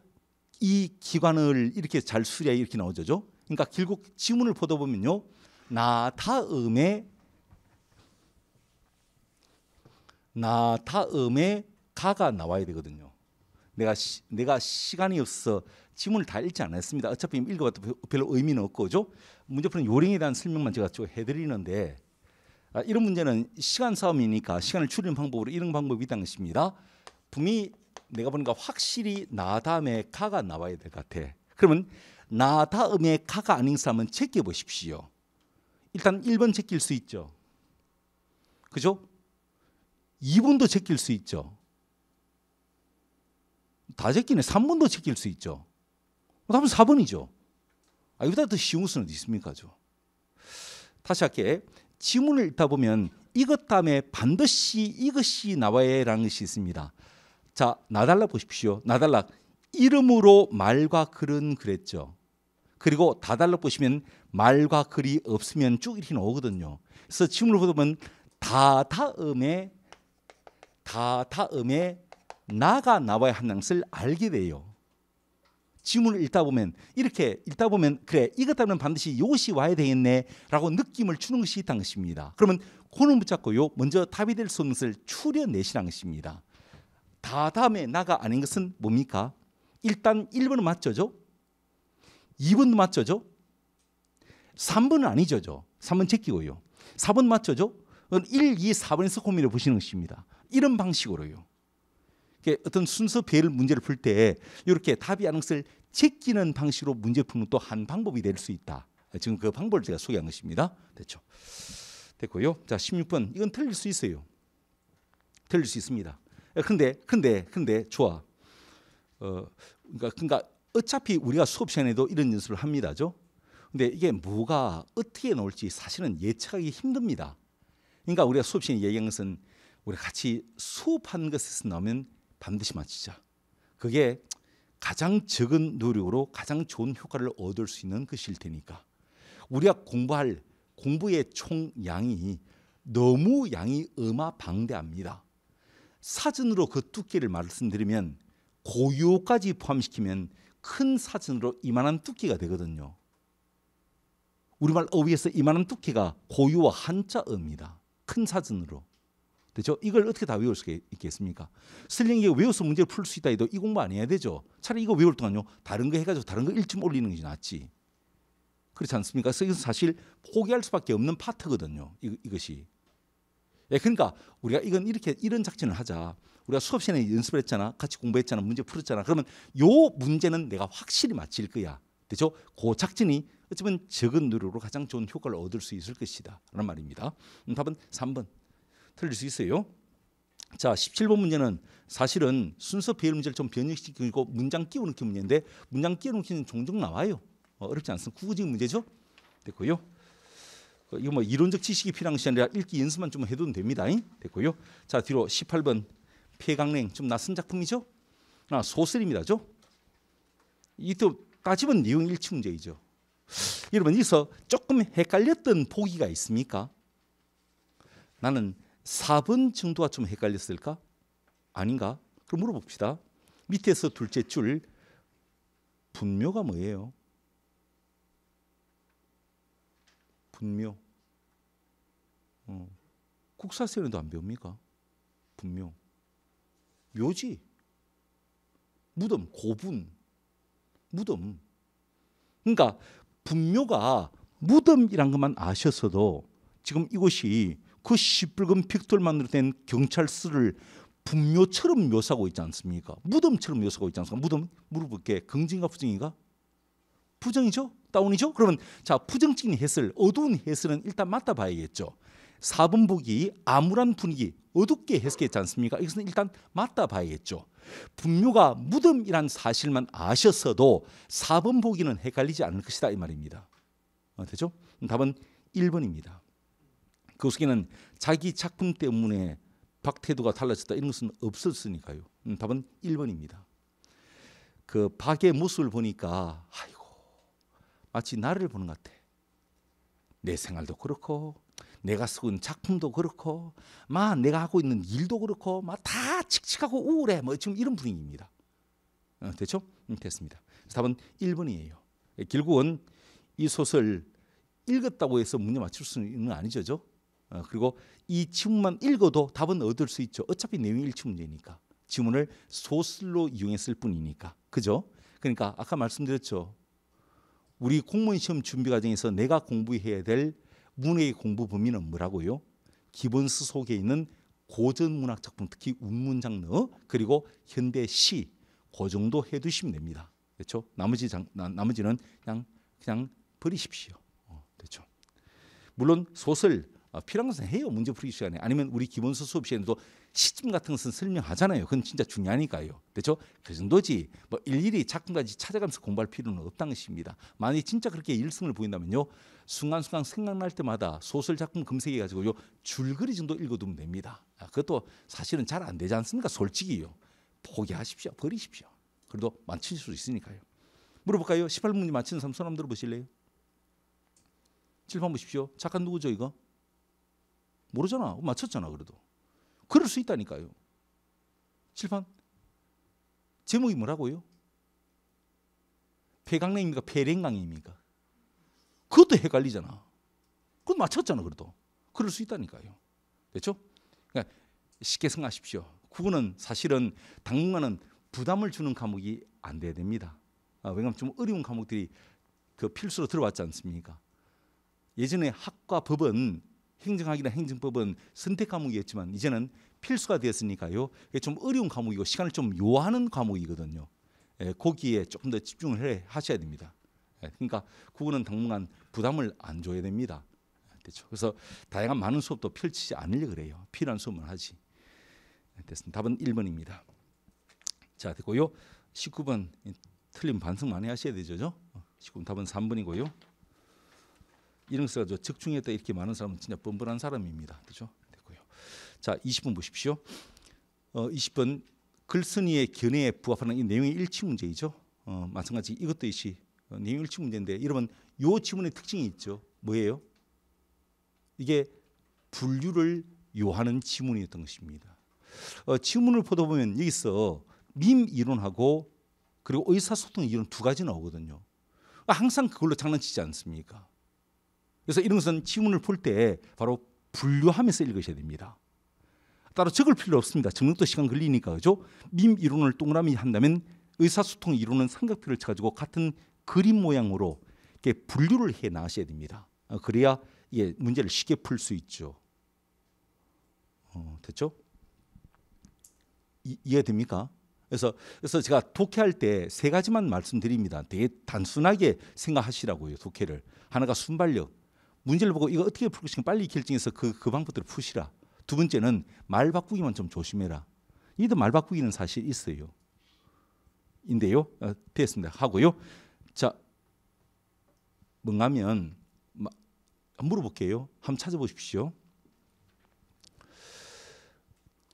이 기관을 이렇게 잘 수리해 이렇게 나오죠. 그러니까 결국 지문을 보다 보면요. 나 다음에 나 다음에 가가 나와야 되거든요. 내가 시, 내가 시간이 없어 지문을 다 읽지 않았습니다. 어차피 읽어봤도 별로 의미는 없고죠. 문제 푸는 요령에 대한 설명만 제가 쭉 해드리는데 아, 이런 문제는 시간 싸움이니까 시간을 줄이는 방법으로 이런 방법이 있다는 것입니다 분이 내가 보니까 확실히 나 다음에 가가 나와야 될 것 같아. 그러면 나 다음에 가가 아닌 사람은 제껴보십시오. 일단 1번 제낄 수 있죠. 그죠? 2번도 제낄 수 있죠. 다 제끼네. 3번도 제낄 수 있죠. 뭐 답은 4번이죠. 아, 이보다 더 쉬운 것은 어디 있습니까? 죠 다시 할게. 지문을 읽다 보면 이것 다음에 반드시 이것이 나와야 라는 것이 있습니다. 자, 나달락 보십시오. 나달락. 이름으로 말과 글은 그랬죠. 그리고 다달락 보시면 말과 글이 없으면 쭉 이렇게 나오거든요. 그래서 지문을 보면 다다음에 다다음에 나가 나와야 한다는 것을 알게 돼요. 지문을 읽다 보면 이렇게 읽다 보면 그래 이것하면 반드시 이것이 와야 되겠네라고 느낌을 주는 것이 있다는 것입니다. 그러면 코는 붙잡고요 먼저 답이 될수 없는 것을 추려내시라는 것입니다. 다 다음에 나가 아닌 것은 뭡니까? 일단 1번은 맞죠죠? 2번도 맞죠죠? 3번은 아니죠죠? 3번 제끼고요. 4번 맞죠죠? 1, 2, 4번에서 고민해 보시는 것입니다. 이런 방식으로요. 어떤 순서배열 문제를 풀 때 이렇게 답이 아닌 것을 제끼는 방식으로 문제 푸는 또한 방법이 될 수 있다. 지금 그 방법을 제가 소개한 것입니다. 됐죠. 됐고요. 자, 16번. 이건 틀릴 수 있어요. 틀릴 수 있습니다. 예, 근데 근데 근데 좋아. 어 그러니까 그러니까 어차피 우리가 수업 시간에도 이런 연습을 합니다죠. 근데 이게 뭐가 어떻게 나올지 사실은 예측하기 힘듭니다. 그러니까 우리가 수업 시간에 얘기한 것은 우리 같이 수업한 것에서 나오면 반드시 마치자. 그게 가장 적은 노력으로 가장 좋은 효과를 얻을 수 있는 것일 테니까 우리가 공부할 공부의 총량이 너무 양이 어마방대합니다. 사진으로 그 두께를 말씀드리면 고유까지 포함시키면 큰 사진으로 이만한 두께가 되거든요. 우리말 어휘에서 이만한 두께가 고유와 한자어입니다. 큰 사진으로. 되죠. 이걸 어떻게 다 외울 수 있겠습니까? 슬링이 외워서 문제를 풀 수 있다 해도 이 공부 안 해야 되죠. 차라리 이거 외울 동안요 다른 거 해가지고 다른 거 일쯤 올리는 것이 낫지. 그렇지 않습니까? 그래서 사실 포기할 수밖에 없는 파트거든요. 이, 이것이. 예, 그러니까 우리가 이건 이렇게 이런 작전을 하자. 우리가 수업 시간에 연습을 했잖아. 같이 공부했잖아. 문제 풀었잖아. 그러면 요 문제는 내가 확실히 맞힐 거야. 되죠? 그 작전이 어쩌면 적은 노력으로 가장 좋은 효과를 얻을 수 있을 것이다. 라는 말입니다. 음, 답은 3번. 틀릴 수 있어요. 자, 17번 문제는 사실은 순서 배열 문제를 좀 변형시키고 문장 끼워넣기 문제인데 문장 끼워넣기는 종종 나와요. 어, 어렵지 않습니다. 구구적인 문제죠. 됐고요. 어, 이거 뭐 이론적 지식이 필요한 것이 아니라 읽기 연습만 좀해도 됩니다. 됐고요. 자, 뒤로 18번 폐강냉 좀 낯선 작품이죠. 아, 소설입니다죠. 이또 따지면 내용 일치 문제이죠. 여러분 여기서 조금 헷갈렸던 보기가 있습니까? 나는 4번 정도가 좀 헷갈렸을까? 아닌가? 그럼 물어봅시다. 밑에서 둘째 줄 분묘가 뭐예요? 분묘. 어. 국사세련도 안 배웁니까? 분묘. 묘지. 무덤, 고분. 무덤. 그러니까 분묘가 무덤이란 것만 아셨어도 지금 이곳이 그시뻘건 픽돌만으로 된 경찰서를 분묘처럼 묘사하고 있지 않습니까? 무덤처럼 묘사하고 있지 않습니까? 무덤 무릎 이게 긍진과 부정인가? 부정이죠? 다운이죠? 그러면 자 부정적인 해설, 어두운 해설은 일단 맞다 봐야겠죠. 4번 보기 암울한 분위기, 어둡게 해석했지 않습니까? 이것은 일단 맞다 봐야겠죠. 분묘가 무덤이란 사실만 아셨어도 4번 보기는 헷갈리지 않을 것이다 이 말입니다. 아, 되죠? 답은 1번입니다. 그 속에는 자기 작품 때문에 박태도가 달라졌다 이런 것은 없었으니까요. 음, 답은 1번입니다. 그 박의 모습을 보니까 아이고 마치 나를 보는 것 같아. 내 생활도 그렇고 내가 쓰고 있는 작품도 그렇고 막 내가 하고 있는 일도 그렇고 막 다 칙칙하고 우울해 뭐 지금 이런 분위기입니다. 어, 됐죠? 음, 됐습니다. 답은 1번이에요. 예, 결국은 이 소설 읽었다고 해서 문제 맞출 수는 아니죠. 어, 그리고 이 지문만 읽어도 답은 얻을 수 있죠. 어차피 내용이 일치 문제니까 지문을 소설로 이용했을 뿐이니까 그죠? 그러니까 아까 말씀드렸죠. 우리 공무원 시험 준비 과정에서 내가 공부해야 될 문의 공부 범위는 뭐라고요? 기본 수속에 있는 고전 문학 작품 특히 운문 장르 그리고 현대 시그 정도 해두시면 됩니다. 그렇죠? 나머지 장, 나, 나머지는 그냥 그냥 버리십시오. 어, 그렇죠? 물론 소설 아, 필요한 것은 해요. 문제풀이 시간에 아니면 우리 기본서 수업 시간에도 시점 같은 것은 설명하잖아요. 그건 진짜 중요하니까요. 그렇죠? 그 정도지 뭐 일일이 작품까지 찾아가면서 공부할 필요는 없다는 것입니다. 만약 진짜 그렇게 일승을 보인다면요. 순간순간 생각날 때마다 소설 작품 검색해 가지고요. 줄거리 정도 읽어두면 됩니다. 아, 그것도 사실은 잘 안 되지 않습니까? 솔직히요. 포기하십시오. 버리십시오. 그래도 맞출 수 있으니까요. 물어볼까요? 18문제 맞히는 사람 손 한번 들어보실래요? 7번 보십시오. 작가 누구죠 이거? 모르잖아. 맞췄잖아. 그래도. 그럴 수 있다니까요. 칠판 제목이 뭐라고요? 폐강냉입니까? 폐랭강입니까? 그것도 헷갈리잖아. 그건 맞췄잖아. 그래도. 그럴 수 있다니까요. 됐죠? 그러니까 쉽게 생각하십시오. 국어는 사실은 당분간은 부담을 주는 과목이 안 돼야 됩니다. 아, 왜냐하면 좀 어려운 과목들이 그 필수로 들어왔지 않습니까? 예전에 학과 법은 행정학이나 행정법은 선택 과목이었지만 이제는 필수가 되었으니까요. 좀 어려운 과목이고 시간을 좀 요하는 과목이거든요. 예, 거기에 조금 더 집중을 해, 하셔야 됩니다. 예, 그러니까 그거는 당분간 부담을 안 줘야 됩니다. 예, 됐죠. 그래서 다양한 많은 수업도 펼치지 않으려 그래요. 필요한 수업만 하지. 예, 됐습니다. 답은 1번입니다. 자, 됐고요. 19번 틀린 반성 많이 하셔야 되죠. 19번 답은 3번이고요. 이런 써가지고 적중했다 이렇게 많은 사람은 진짜 뻔뻔한 사람입니다. 그죠? 됐고요. 자, 20번 보십시오. 어, 20번 글쓴이의 견해에 부합하는 이 내용의 일치 문제이죠. 어, 마찬가지 이것도 역시 어, 내용 일치 문제인데 여러분 요 지문의 특징이 있죠. 뭐예요? 이게 분류를 요하는 지문이었던 것입니다. 어, 지문을 보다 보면 여기서 밈 이론하고 그리고 의사소통 이론 두 가지 나오거든요. 항상 그걸로 장난치지 않습니까? 그래서 이런 것은 지문을 볼 때 바로 분류하면서 읽으셔야 됩니다. 따로 적을 필요 없습니다. 적는도 시간 걸리니까 그죠? 밈 이론을 동그라미 한다면 의사소통 이론은 삼각표를 쳐가지고 같은 그림 모양으로 이렇게 분류를 해 나가셔야 됩니다. 어, 그래야 이게 문제를 쉽게 풀 수 있죠. 어, 됐죠? 이, 이해됩니까? 그래서 그래서 제가 독해할 때 세 가지만 말씀드립니다. 되게 단순하게 생각하시라고요. 독해를 하나가 순발력, 문제를 보고 이거 어떻게 풀 것인가 빨리 결정해서 그, 그 방법들을 푸시라. 두 번째는 말 바꾸기만 좀 조심해라. 이도말 바꾸기는 사실 있어요. 인데요. 어, 됐습니다. 하고요. 자, 뭔가면 물어볼게요. 한번 찾아보십시오.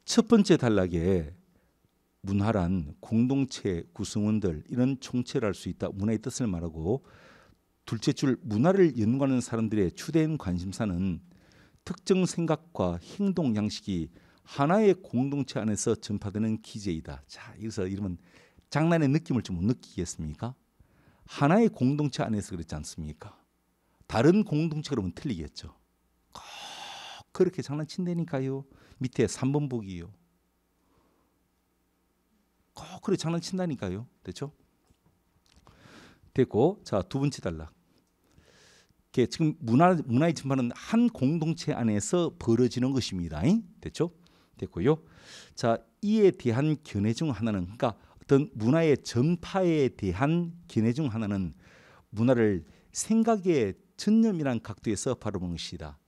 첫 번째 단락에 문화란 공동체 구성원들 이런 총체를 할 수 있다. 문화의 뜻을 말하고 둘째 줄 문화를 연구하는 사람들의 주된 관심사는 특정 생각과 행동 양식이 하나의 공동체 안에서 전파되는 기제이다. 자, 여기서 이러면 장난의 느낌을 좀 느끼겠습니까? 하나의 공동체 안에서 그렇지 않습니까? 다른 공동체 그러면 틀리겠죠. 그렇게 장난친다니까요. 밑에 3번 보기요. 꼭 그렇게 장난친다니까요. 됐죠? 됐고 자 두 번째 단락 지금 문화 문화의 전파는 한 공동체 안에서 벌어지는 것입니다. 됐죠? 됐고요. 자, 이에 대한 견해 중 하나는 그러니까 어떤 문화의 전파에 대한 견해 중 하나는 문화를 생각의 전념이란 각도에서 바라보는 것이다.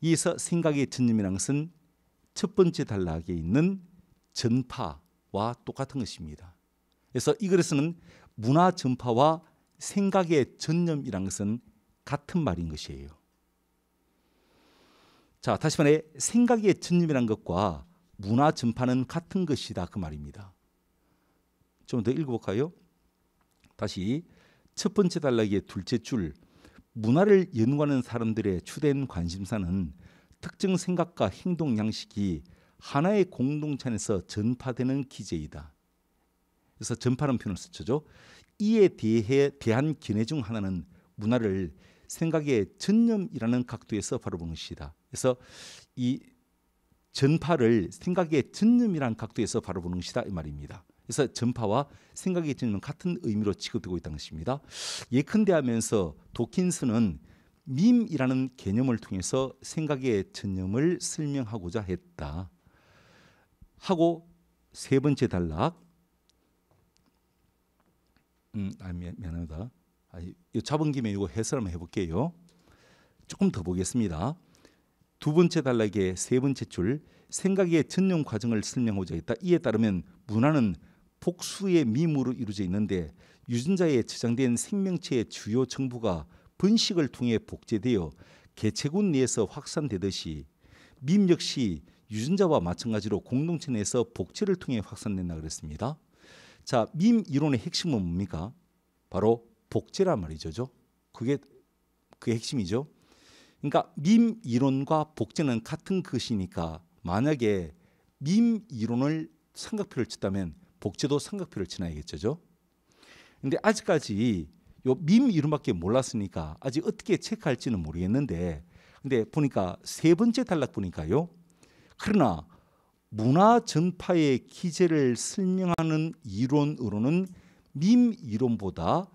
이에서 생각의 전념이란 것은 첫 번째 단락에 있는 전파와 똑같은 것입니다. 그래서 이 글에서는 문화 전파와 생각의 전념이란 것은 같은 말인 것이에요. 자, 다시 말해 생각의 전념이란 것과 문화 전파는 같은 것이다 그 말입니다. 좀 더 읽어볼까요? 다시 첫 번째 단락의 둘째 줄 문화를 연구하는 사람들의 주된 관심사는 특정 생각과 행동 양식이 하나의 공동체에서 전파되는 기제이다. 그래서 전파라는 표현을 쓰죠. 이에 대해 대한 견해 중 하나는 문화를 생각의 전념이라는 각도에서 바라보는 시다. 그래서 이 전파를 생각의 전념이라는 각도에서 바라보는 시다 이 말입니다. 그래서 전파와 생각의 전념은 같은 의미로 취급되고 있다는 것입니다. 예컨대하면서 도킨스는 밈이라는 개념을 통해서 생각의 전념을 설명하고자 했다. 하고 세 번째 단락. 음, 아, 미안, 미안합니다. 아, 이 잡은 김에 이거 해설 한번 해볼게요. 조금 더 보겠습니다. 두 번째 단락의 세 번째 줄 생각의 전용 과정을 설명하고자 했다. 이에 따르면 문화는 복수의 미무로 이루어져 있는데 유전자에 저장된 생명체의 주요 정보가 번식을 통해 복제되어 개체군 내에서 확산되듯이 밈 역시 유전자와 마찬가지로 공동체 내에서 복제를 통해 확산된다 그랬습니다. 자, 밈 이론의 핵심은 뭡니까? 바로 복제란 말이죠. 그게 그 핵심이죠. 그러니까 밈 이론과 복제는 같은 것이니까 만약에 밈 이론을 삼각표를 쳤다면 복제도 삼각표를 치나야겠죠. 근데 아직까지 요밈 이름밖에 몰랐으니까 아직 어떻게 체크할지는 모르겠는데 근데 보니까 세 번째 단락 보니까요. 그러나 문화 전파의 기제를 설명하는 이론으로는 밈 이론보다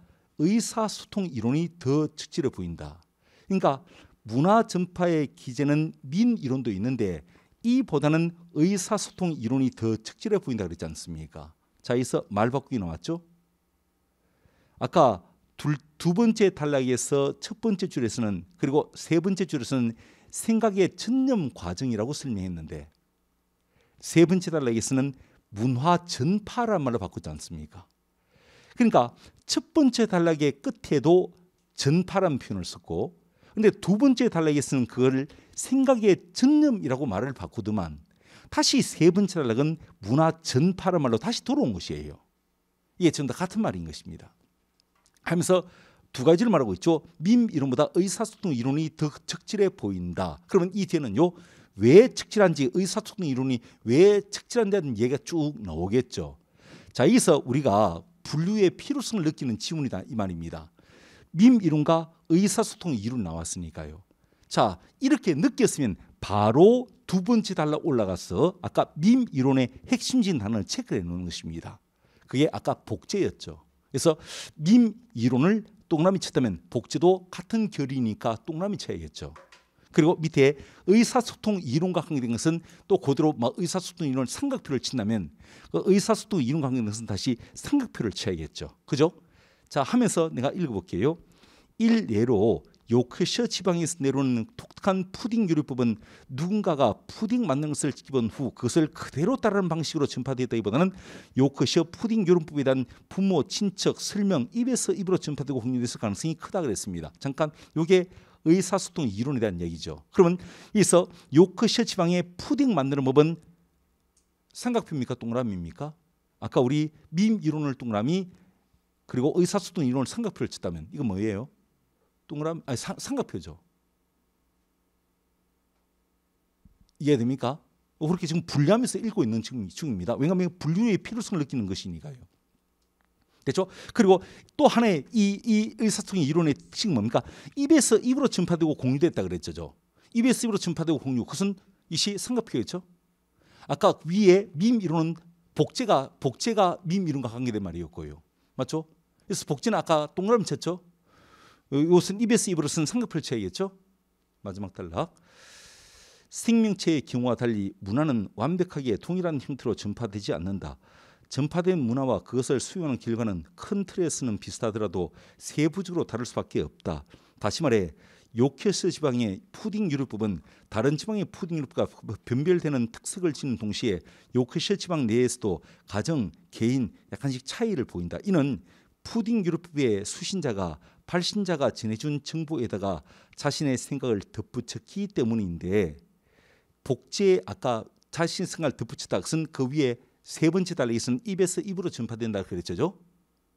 의사소통 이론이 더 적절해 보인다. 그러니까 문화 전파의 기재는 민 이론도 있는데 이보다는 의사소통 이론이 더 적절해 보인다 그랬지 않습니까? 자, 여기서 말 바꾸기 나왔죠? 아까 둘, 두 번째 단락에서 첫 번째 줄에서는 그리고 세 번째 줄에서는 생각의 전념 과정이라고 설명했는데 세 번째 단락에서는 문화 전파란 말로 바꾸지 않습니까? 그러니까 첫 번째 단락의 끝에도 전파란 표현을 썼고 근데 두 번째 단락에 서는 그걸 생각의 전념이라고 말을 바꾸더만 다시 세 번째 단락은 문화 전파란 말로 다시 돌아온 것이에요. 이게 전부 다 같은 말인 것입니다. 하면서 두 가지를 말하고 있죠. 민 이론보다 의사소통 이론이 더 적절해 보인다. 그러면 이 뒤에는요. 왜 적절한지 의사소통 이론이 왜적절한지 얘기가 쭉 나오겠죠. 자 여기서 우리가 분류의 필요성을 느끼는 지문이다 이 말입니다. 밈 이론과 의사소통 이론 나왔으니까요. 자 이렇게 느꼈으면 바로 두 번째 달러 올라가서 아까 밈 이론의 핵심적인 단어를 체크해 놓는 것입니다. 그게 아까 복제였죠. 그래서 밈 이론을 동그라미 쳤다면 복제도 같은 결이니까 동그라미 쳐야겠죠. 그리고 밑에 의사소통 이론과 관계된 것은 또 고대로 막 뭐 의사소통 이론 삼각표를 친다면 그 의사소통 이론 관계된 것은 다시 삼각표를 쳐야겠죠. 그죠? 자 하면서 내가 읽어볼게요. 일례로 요크셔 지방에서 내려오는 독특한 푸딩 요리법은 누군가가 푸딩 만든 것을 기본 후 그것을 그대로 따르는 방식으로 전파되었다기보다는 요크셔 푸딩 요리법에 대한 부모, 친척, 설명, 입에서 입으로 전파되고 공유됐을 가능성이 크다 그랬습니다. 잠깐 요게 의사소통 이론에 대한 얘기죠. 그러면 여기서 요크셔 지방의 푸딩 만드는 법은 삼각표입니까? 동그라미입니까? 아까 우리 밈 이론을 동그라미 그리고 의사소통 이론을 삼각표를 쳤다면 이건 뭐예요? 동그라미 아니 사, 삼각표죠. 이해됩니까? 뭐 그렇게 지금 분류하면서 읽고 있는 중입니다. 왜냐하면 분류의 필요성을 느끼는 것이니까요. 되죠? 그리고 또 하나의 이, 이 의사소통의 이론의 지금 뭡니까? 입에서 입으로 증파되고 공유됐다 그랬죠. 입에서 입으로 증파되고 공유. 그것은 이시 삼각표였죠. 아까 위에 밈 이론은 복제가 복제가 밈 이론과 관계된 말이었고요. 맞죠? 그래서 복제는 아까 동그라미 쳤죠. 어, 이것은 입에서 입으로 쓴 삼각표를 쳐야겠죠. 마지막 단락. 생명체의 경우와 달리 문화는 완벽하게 동일한 형태로 전파되지 않는다. 전파된 문화와 그것을 수용하는 길과는 큰 틀에서는 비슷하더라도 세부적으로 다를 수밖에 없다. 다시 말해 요케스 지방의 푸딩 유류법은 다른 지방의 푸딩 유류법과 변별되는 특색을 지닌 동시에 요케스 지방 내에서도 가정, 개인 약간씩 차이를 보인다. 이는 푸딩 유류법의 수신자가 발신자가 전해준 정보에다가 자신의 생각을 덧붙였기 때문인데 복제 아까 자신 생각을 덧붙였다. 그것은 그 위에 세 번째 달러 이것은 입에서 입으로 전파된다 그랬죠.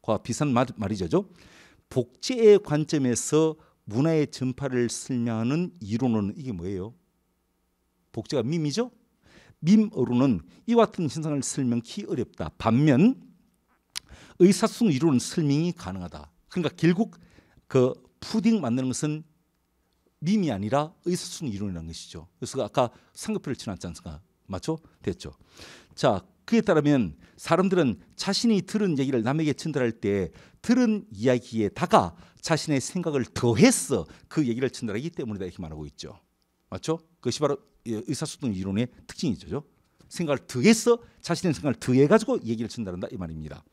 과 비슷한 말, 말이죠. 복제의 관점에서 문화의 전파를 설명하는 이론은 이게 뭐예요? 복제가 밈이죠. 밈어론은 이와 같은 현상을 설명하기 어렵다. 반면 의사소통 이론은 설명이 가능하다. 그러니까 결국 그 푸딩 만드는 것은 밈이 아니라 의사소통 이론이라는 것이죠. 그래서 아까 상급표를 지났지 않습니까? 맞죠? 됐죠. 자, 그에 따르면 사람들은 자신이 들은 얘기를 남에게 전달할 때 들은 이야기에다가 자신의 생각을 더해서 그 얘기를 전달하기 때문이다 이렇게 말하고 있죠. 맞죠? 그것이 바로 의사소통 이론의 특징이죠. 생각을 더해서 자신의 생각을 더해 가지고 얘기를 전달한다 이 말입니다.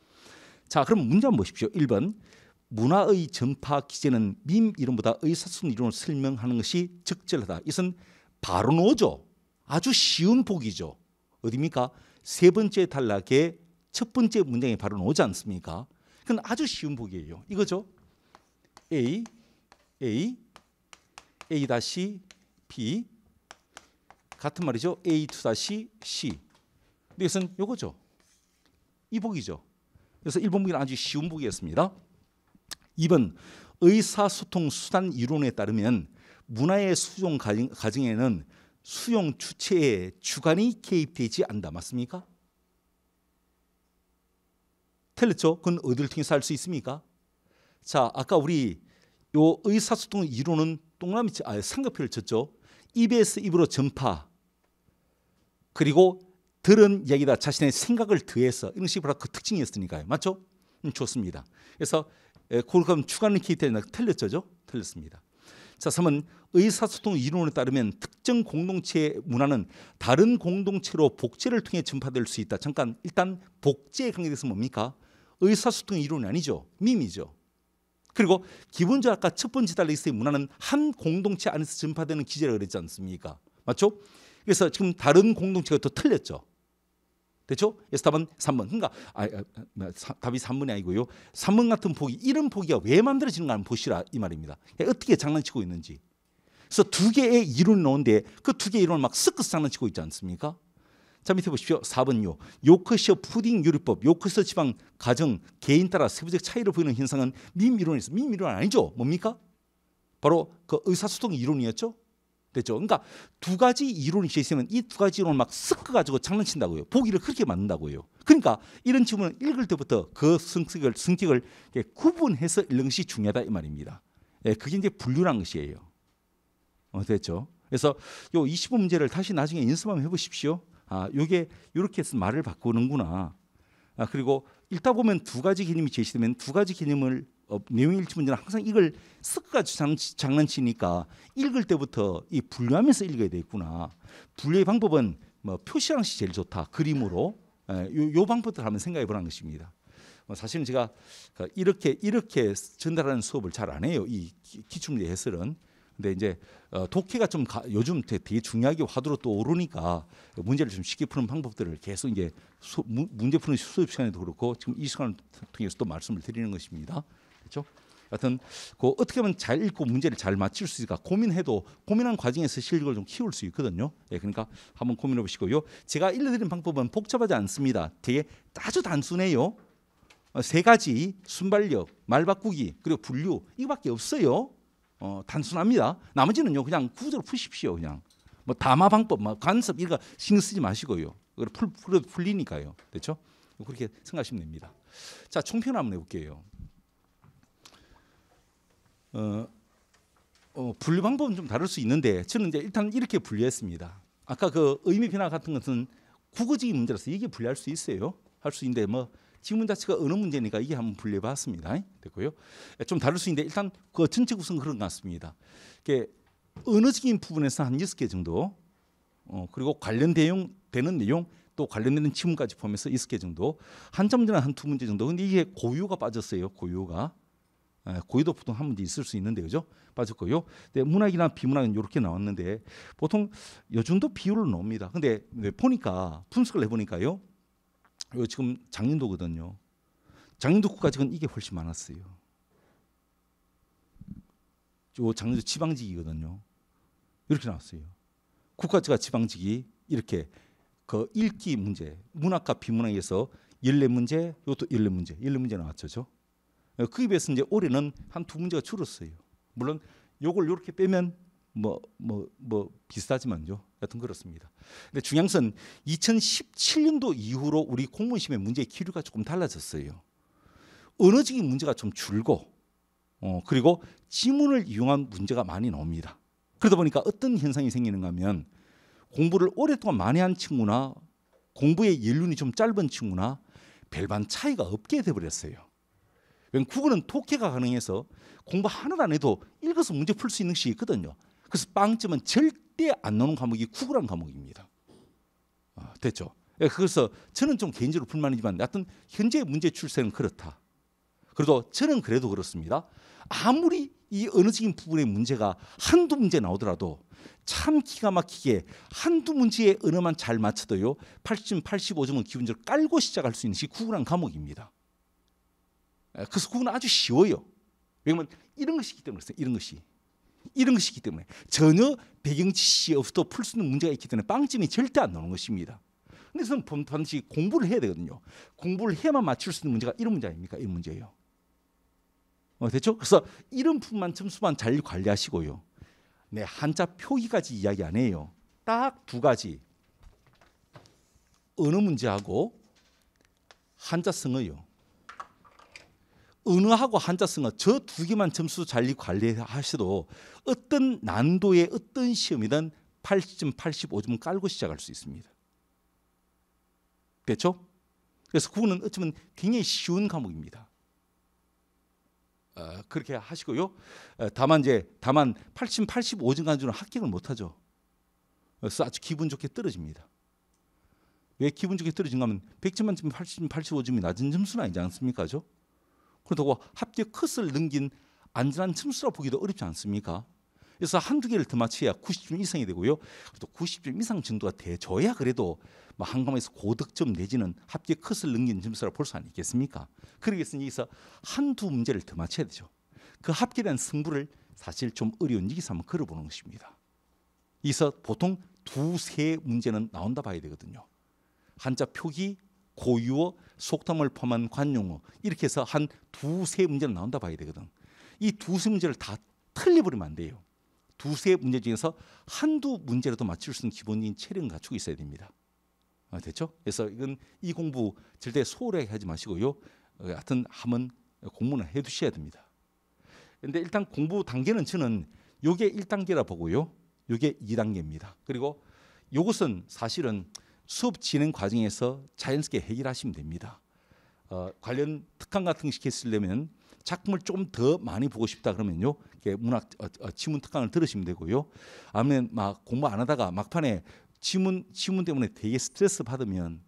자, 그럼 문제 한번 보십시오. 1번 문화의 전파 기제는 밈 이론보다 의사소통 이론을 설명하는 것이 적절하다. 이것은 바로 노죠. 아주 쉬운 복이죠. 어디입니까? 세 번째 단락의 첫 번째 문장이 바로 나오지 않습니까? 그건 아주 쉬운 보기예요. 이거죠. A A A 다시 B 같은 말이죠. A2 다시 C. 이것은 요거죠. 이 보기죠. 그래서 1번 보기는 아주 쉬운 보기였습니다. 2번 의사소통 수단 이론에 따르면 문화의 수용 과정에는 수용 주체의 주관이 개입되지 않다 맞습니까? 틀렸죠? 그건 어디를 통해서 알수 있습니까? 자, 아까 우리 요 의사소통 이론은 동그라미 아 삼각표를 쳤죠. 입에서 입으로 전파. 그리고 들은 얘기다 자신의 생각을 더해서 이런 식으로 그 특징이었으니까요. 맞죠? 음, 좋습니다. 그래서 에, 그럼 추가는 키트에 틀렸죠? 틀렸습니다. 자, 3은 의사소통 이론에 따르면 특정 공동체의 문화는 다른 공동체로 복제를 통해 전파될 수 있다. 잠깐 일단 복제에 관계돼서 뭡니까? 의사소통 이론이 아니죠. 밈이죠. 그리고 기본적으로 아까 첫 번째 달리스의 문화는 한 공동체 안에서 전파되는 기제라고 그랬지 않습니까? 맞죠? 그래서 지금 다른 공동체가 더 틀렸죠. 그렇죠? 에스탑은 3번. 그러니까 아, 아, 아, 사, 답이 3번이 아니고요. 3번 같은 포기, 이런 포기가 왜 만들어지는가 를 보시라 이 말입니다. 그러니까 어떻게 장난치고 있는지. 그래서 두 개의 이론이 나오는데 그 두 개의 이론을 막 섞어서 장난치고 있지 않습니까? 자 밑에 보십시오. 4번요. 요크셔 푸딩 유리법, 요크셔 지방 가정 개인 따라 세부적 차이를 보이는 현상은 밈 이론에서 밈 이론 아니죠? 뭡니까? 바로 그 의사소통 이론이었죠. 됐죠. 그러니까 두 가지 이론이 있으면 이 두 가지 이론을 막 섞어 가지고 장난친다고요. 보기를 그렇게 만든다고요. 그러니까 이런 질문을 읽을 때부터 그 성격을 성격을 구분해서 읽는 것이 중요하다 이 말입니다. 예, 그게 이제 분류란 것이에요. 어, 됐죠. 그래서 요 20번 문제를 다시 나중에 연습 한번 해보십시오. 아, 요게 이렇게 해서 말을 바꾸는구나. 아, 그리고 읽다 보면 두 가지 개념이 제시되면 두 가지 개념을 어, 내용일치 문제는 항상 이걸 습어가지 장, 난치니까 읽을 때부터 이 분류하면서 읽어야 되겠구나. 분류의 방법은 뭐 표시랑시 제일 좋다. 그림으로 예, 요, 요 방법들 한번 생각해 보라는 것입니다. 뭐 사실은 제가 그 이렇게 이렇게 전달하는 수업을 잘 안 해요. 이 기출문제 해설은. 근데 이제 어, 독해가 좀 가, 요즘 되게 중요하게 화두로 또 오르니까 문제를 좀 쉽게 푸는 방법들을 계속 이제 수, 문제 푸는 수업 시간에도 그렇고 지금 이 시간을 통해서 또 말씀을 드리는 것입니다. 그렇죠? 하여튼 그 어떻게 하면잘 읽고 문제를 잘 맞출 수 있을까 고민해도 고민한 과정에서 실력을 좀 키울 수 있거든요. 예, 그러니까 한번 고민해 보시고요. 제가 일러드린 방법은 복잡하지 않습니다. 되게 아주 단순해요. 어, 세 가지 순발력, 말 바꾸기 그리고 분류 이밖에 거 없어요. 어, 단순합니다. 나머지는요 그냥 구조로 푸십시오 그냥 뭐 담화 방법, 막 뭐 간섭 이런 거 신경 쓰지 마시고요. 풀, 풀 풀리니까요. 그렇죠? 그렇게 생각하시면 됩니다. 자 총평 한번 해볼게요. 어, 어, 분류 방법은 좀 다를 수 있는데 저는 이제 일단 이렇게 분류했습니다. 아까 그 의미 변화 같은 것은 국어적인 문제라서 이게 분류할 수 있어요. 할 수 있는데 뭐지문 자체가 어느 문제니까 이게 한번 분류해봤습니다. 됐고요. 예, 좀 다를 수 있는데 일단 그 전체 구성 그런 것 같습니다. 이게 언어적인 부분에서 한 여섯 개 정도, 어, 그리고 관련 대용 되는 내용 또 관련되는 질문까지 포함해서 여섯 개 정도. 한점 전에 한 두 문제 정도. 근데 이게 고유가 빠졌어요. 고유가 예, 고의도 보통 한 문제 있을 수 있는데 그죠? 빠졌고요. 근데 문학이나 비문학은 이렇게 나왔는데 보통 요즘도 비율을 넣습니다. 근데 보니까 분석을 해보니까요. 요 지금 장인도거든요. 장인도 국가직은 이게 훨씬 많았어요. 요 장인도 지방직이거든요. 이렇게 나왔어요. 국가직과 지방직이 이렇게 그 읽기 문제, 문학과 비문학에서 열네 문제, 이것도 열네 문제, 열네 문제 나왔죠. 어, 그에 비해서 이제 올해는 한 두 문제가 줄었어요. 물론 요걸 이렇게 빼면 뭐뭐뭐 뭐, 뭐 비슷하지만요. 여튼 그렇습니다. 근데 중앙선 2017년도 이후로 우리 공무원심의 문제의 기류가 조금 달라졌어요. 언어적인 문제가 좀 줄고 어, 그리고 지문을 이용한 문제가 많이 나옵니다. 그러다 보니까 어떤 현상이 생기는가 하면 공부를 오랫동안 많이 한 친구나 공부의 연륜이 좀 짧은 친구나 별반 차이가 없게 돼버렸어요. 왜냐면 국어는 독해가 가능해서 공부 하나도 안 해도 읽어서 문제 풀 수 있는 것이 있거든요. 그래서 빵점은 절대 안 나오는 과목이 국어란 과목입니다. 아, 됐죠? 예, 그래서 저는 좀 개인적으로 불만이지만 하여튼 현재 문제 출세는 그렇다. 그래도 저는 그래도 그렇습니다. 아무리 이 언어적인 부분의 문제가 한두 문제 나오더라도 참 기가 막히게 한두 문제의 언어만 잘 맞춰도요. 80, 점 85점은 기본적으로 깔고 시작할 수 있는 시이 구구한 과목입니다. 예, 그래서 그건 아주 쉬워요. 왜냐면 이런 것이기 때문에 그렇습니다. 이런 것이. 이런 것이기 때문에 전혀 배경 지식이 없어도 풀 수 있는 문제가 있기 때문에 빵점이 절대 안 나오는 것입니다. 근데 저는 반드시 공부를 해야 되거든요. 공부를 해야만 맞출 수 있는 문제가 이런 문제 아닙니까? 이런 문제예요. 어, 됐죠? 그래서 이런 분만 점수만 잘 관리하시고요. 네, 한자 표기까지 이야기 안 해요. 딱 두 가지. 어느 문제하고 한자 성어요. 은어하고 한자성어 저두 개만 점수 잘리 관리하셔도 어떤 난도의 어떤 시험이든 80점, 85점 깔고 시작할 수 있습니다. 그죠 그래서 국어는 어쩌면 굉장히 쉬운 과목입니다. 어, 그렇게 하시고요. 어, 다만 이제 다만 80, 85점 간주는 합격을 못하죠. 그래서 아주 기분 좋게 떨어집니다. 왜 기분 좋게 떨어진가 하면 100점 만점 80, 85점이 낮은 점수는 아니지 않습니까? 죠 그렇다고 합격 컷을 넘긴 안전한 점수라 보기도 어렵지 않습니까? 그래서 한 두 개를 더 맞춰야 90점 이상이 되고요. 또 90점 이상 정도가 돼줘야 그래도 뭐 한강에서 고득점 내지는 합격 컷을 넘긴 점수라 볼수 아니겠습니까? 그러겠으니 여기서 한 두 문제를 더 맞춰야 되죠. 그 합격한 승부를 사실 좀 어려운 얘기서 한번 걸어보는 것입니다. 여기서 보통 두세 문제는 나온다 봐야 되거든요. 한자 표기 고유어, 속담을 포함한 관용어 이렇게 해서 한 두세 문제를 나온다 봐야 되거든. 이 두세 문제를 다 틀려버리면 안 돼요. 두세 문제 중에서 한두 문제라도 맞출 수 있는 기본적인 체력을 갖추고 있어야 됩니다. 아, 됐죠? 그래서 이건 이 공부 절대 소홀하게 하지 마시고요. 어, 하여튼 하면 공부는 해두셔야 됩니다. 근데 일단 공부 단계는 저는 요게 1단계라 보고요. 요게 2단계입니다. 그리고 요것은 사실은 수업 진행 과정에서 자연스럽게 해결하시면 됩니다. 어, 관련 특강 같은 거 시켰으려면 작품을 좀 더 많이 보고 싶다 그러면요, 문학 어, 어, 지문 특강을 들으시면 되고요. 아니면 막 공부 안 하다가 막판에 지문 지문 때문에 되게 스트레스 받으면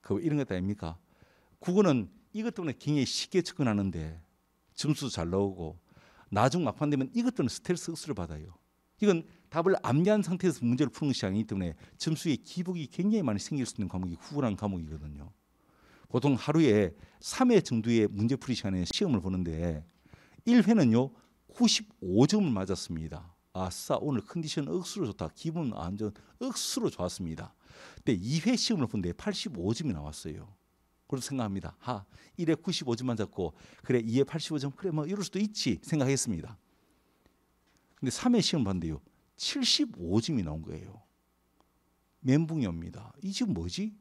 그 이런 것 아닙니까? 국어는 이것 때문에 굉장히 쉽게 접근하는데 점수 잘 나오고 나중 막판 되면 이것 때문에 스트레스 억수를 받아요. 이건 답을 암기한 상태에서 문제를 푸는 시간이기 때문에 점수에 기복이 굉장히 많이 생길 수 있는 과목이 후불한 과목이거든요. 보통 하루에 3회 정도의 문제풀이 시간에 시험을 보는데 1회는요 95점을 맞았습니다. 아싸 오늘 컨디션 억수로 좋다. 기분 완전 억수로 좋았습니다. 근데 2회 시험을 본데 85점이 나왔어요. 그렇게 생각합니다. 하 1회 95점 맞았고 그래 2회 85점 그래 뭐 이럴 수도 있지 생각했습니다. 근데 3회 시험 봤는데요 75점이 나온 거예요. 멘붕이 옵니다. 이 지금 뭐지?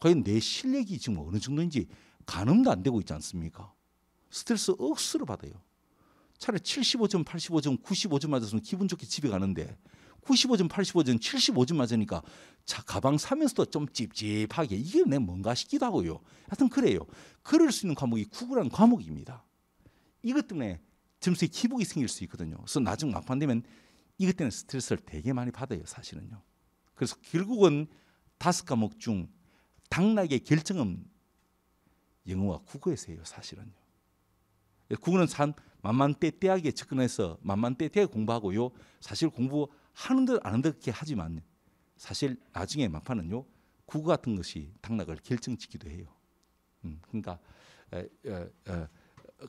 과연 내 실력이 지금 어느 정도인지 가늠도 안 되고 있지 않습니까? 스트레스 억수로 받아요. 차라리 75점, 85점, 95점 맞았으면 기분 좋게 집에 가는데 95점, 85점, 75점 맞으니까 자, 가방 사면서도 좀 찝찝하게 이게 내 뭔가 싶기도 하고요. 하여튼 그래요. 그럴 수 있는 과목이 구구라 과목입니다. 이것 때문에 점수에 기복이 생길 수 있거든요. 그래서 나중 막판 되면 이것 때문에 스트레스를 되게 많이 받아요, 사실은요. 그래서 결국은 다섯 과목 중 당락의 결정은 영어와 국어에서 해요, 사실은요. 예, 국어는 산 만만때때하게 접근해서 만만때때하게 공부하고요. 사실 공부하는 듯안 하는 듯 이렇게 하지만 사실 나중에 막판은요. 국어 같은 것이 당락을 결정짓기도 해요. 음, 그러니까 에, 에, 에.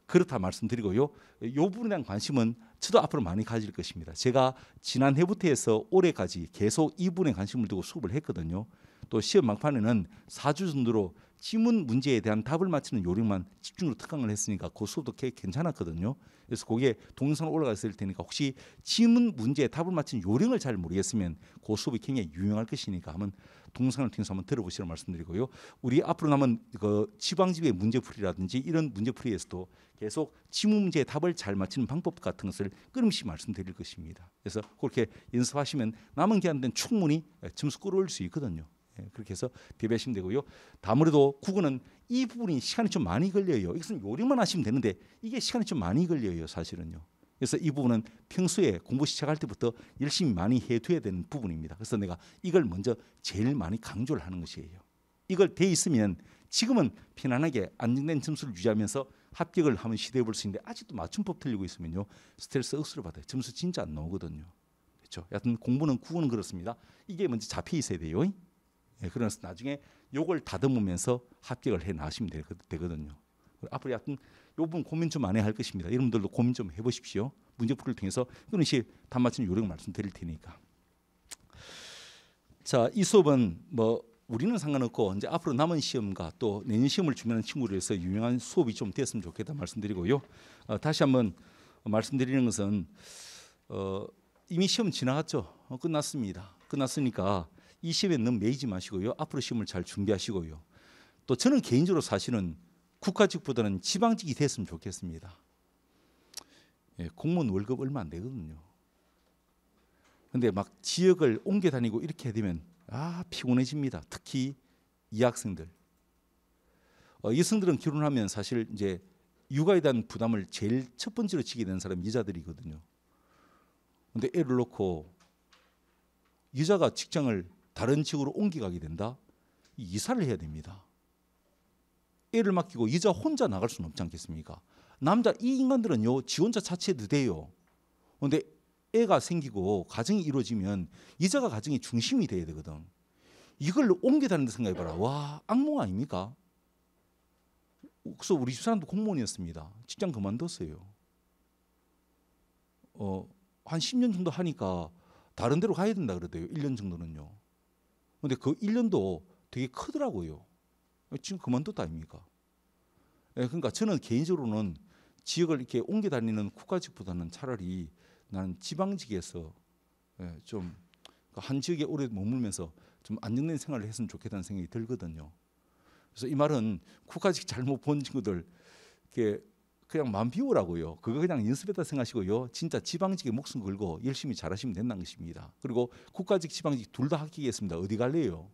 그렇다 말씀드리고요. 요 부분에 대한 관심은 저도 앞으로 많이 가질 것입니다. 제가 지난해부터 해서 올해까지 계속 이 부분에 관심을 두고 수업을 했거든요. 또 시험 막판에는 4주 정도로 지문 문제에 대한 답을 맞히는 요령만 집중으로 특강을 했으니까 그 수업도 꽤 괜찮았거든요. 그래서 거기에 동영상 올라갔을 테니까 혹시 지문 문제에 답을 맞히는 요령을 잘 모르겠으면 그 수업이 굉장히 유용할 것이니까 한번 동영상을 통해서 한번 들어보시라 고 말씀드리고요. 우리 앞으로 남은 그 지방집의 문제풀이라든지 이런 문제풀이에서도 계속 지문 문제에 답을 잘 맞히는 방법 같은 것을 끊임없이 말씀드릴 것입니다. 그래서 그렇게 연습하시면 남은 기간 된 충분히 점수 끌어올 수 있거든요. 예, 그렇게 해서 비벼시면 되고요. 아무래도 국어는 이 부분이 시간이 좀 많이 걸려요. 이것은 요리만 하시면 되는데 이게 시간이 좀 많이 걸려요, 사실은요. 그래서 이 부분은 평소에 공부 시작할 때부터 열심히 많이 해둬야 되는 부분입니다. 그래서 내가 이걸 먼저 제일 많이 강조를 하는 것이에요. 이걸 돼 있으면 지금은 편안하게 안정된 점수를 유지하면서 합격을 한번 시도해 볼 수 있는데 아직도 맞춤법 틀리고 있으면요 스트레스 억수로 받아요. 점수 진짜 안 나오거든요. 그렇죠? 여하튼 공부는 구는 그렇습니다. 이게 먼저 잡혀 있어야 돼요. 예, 그래서 나중에 요걸 다듬으면서 합격을 해 나가시면 되거든요. 앞으로 약간 요분 고민 좀 많이 할 것입니다. 여러분들도 고민 좀 해보십시오. 문제풀이를 통해서 끊임없 단맞춤 요령 말씀드릴 테니까. 자, 이 수업은 뭐 우리는 상관없고 이제 앞으로 남은 시험과 또 내년 시험을 준비하는 친구들에서 유명한 수업이 좀 됐으면 좋겠다 말씀드리고요. 어, 다시 한번 말씀드리는 것은 어, 이미 시험 지나갔죠. 어, 끝났습니다. 끝났으니까 이 시험에 너무 매이지 마시고요. 앞으로 시험을 잘 준비하시고요. 또 저는 개인적으로 사실은 국가직보다는 지방직이 됐으면 좋겠습니다. 예, 공무원 월급 얼마 안 되거든요. 근데 막 지역을 옮겨 다니고 이렇게 되면 아 피곤해집니다. 특히 이 학생들. 어, 이성들은 결혼하면 사실 이제 육아에 대한 부담을 제일 첫 번째로 지게 되는 사람 여자들이거든요. 근데 애를 놓고 여자가 직장을 다른 지으로 옮겨가게 된다. 이사를 해야 됩니다. 애를 맡기고 이자 혼자 나갈 수는 없지 않겠습니까? 남자 이 인간들은요 지원자 자체도 돼요. 그런데 애가 생기고 가정이 이루어지면 이자가 가정의 중심이 돼야 되거든. 이걸 옮겨다는데 생각해봐라. 와 악몽 아닙니까? 그래서 우리 집사람도 공무원이었습니다. 직장 그만뒀어요. 어, 한 10년 정도 하니까 다른 데로 가야 된다 그러대요. 1년 정도는요. 근데 그 1년도 되게 크더라고요. 지금 그만뒀다 아닙니까? 예, 그러니까 저는 개인적으로는 지역을 이렇게 옮겨 다니는 국가직보다는 차라리 나는 지방직에서 예, 좀한 그 지역에 오래 머물면서 좀 안정된 생활을 했으면 좋겠다는 생각이 들거든요. 그래서 이 말은 국가직 잘못 본 친구들 이렇게 그냥 맘 비우라고요. 그거 그냥 연습했다 생각하시고요. 진짜 지방직에 목숨 걸고 열심히 잘하시면 된다는 것입니다. 그리고 국가직, 지방직 둘 다 합격했습니다. 어디 갈래요?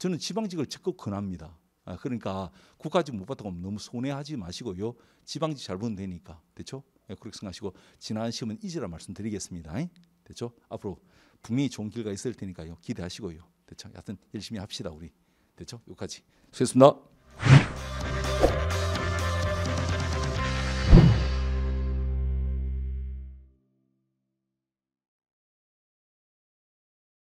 저는 지방직을 적극 권합니다. 아, 그러니까 국가직 못 받던 거 너무 손해하지 마시고요. 지방직 잘 보면 되니까. 됐죠? 예, 그렇게 생각하시고 지난 시험은 잊으라 말씀드리겠습니다. 예? 됐죠? 앞으로 분명히 좋은 길가 있을 테니까요. 기대하시고요. 됐죠? 여하튼 열심히 합시다 우리. 됐죠? 여기까지. 수고했습니다.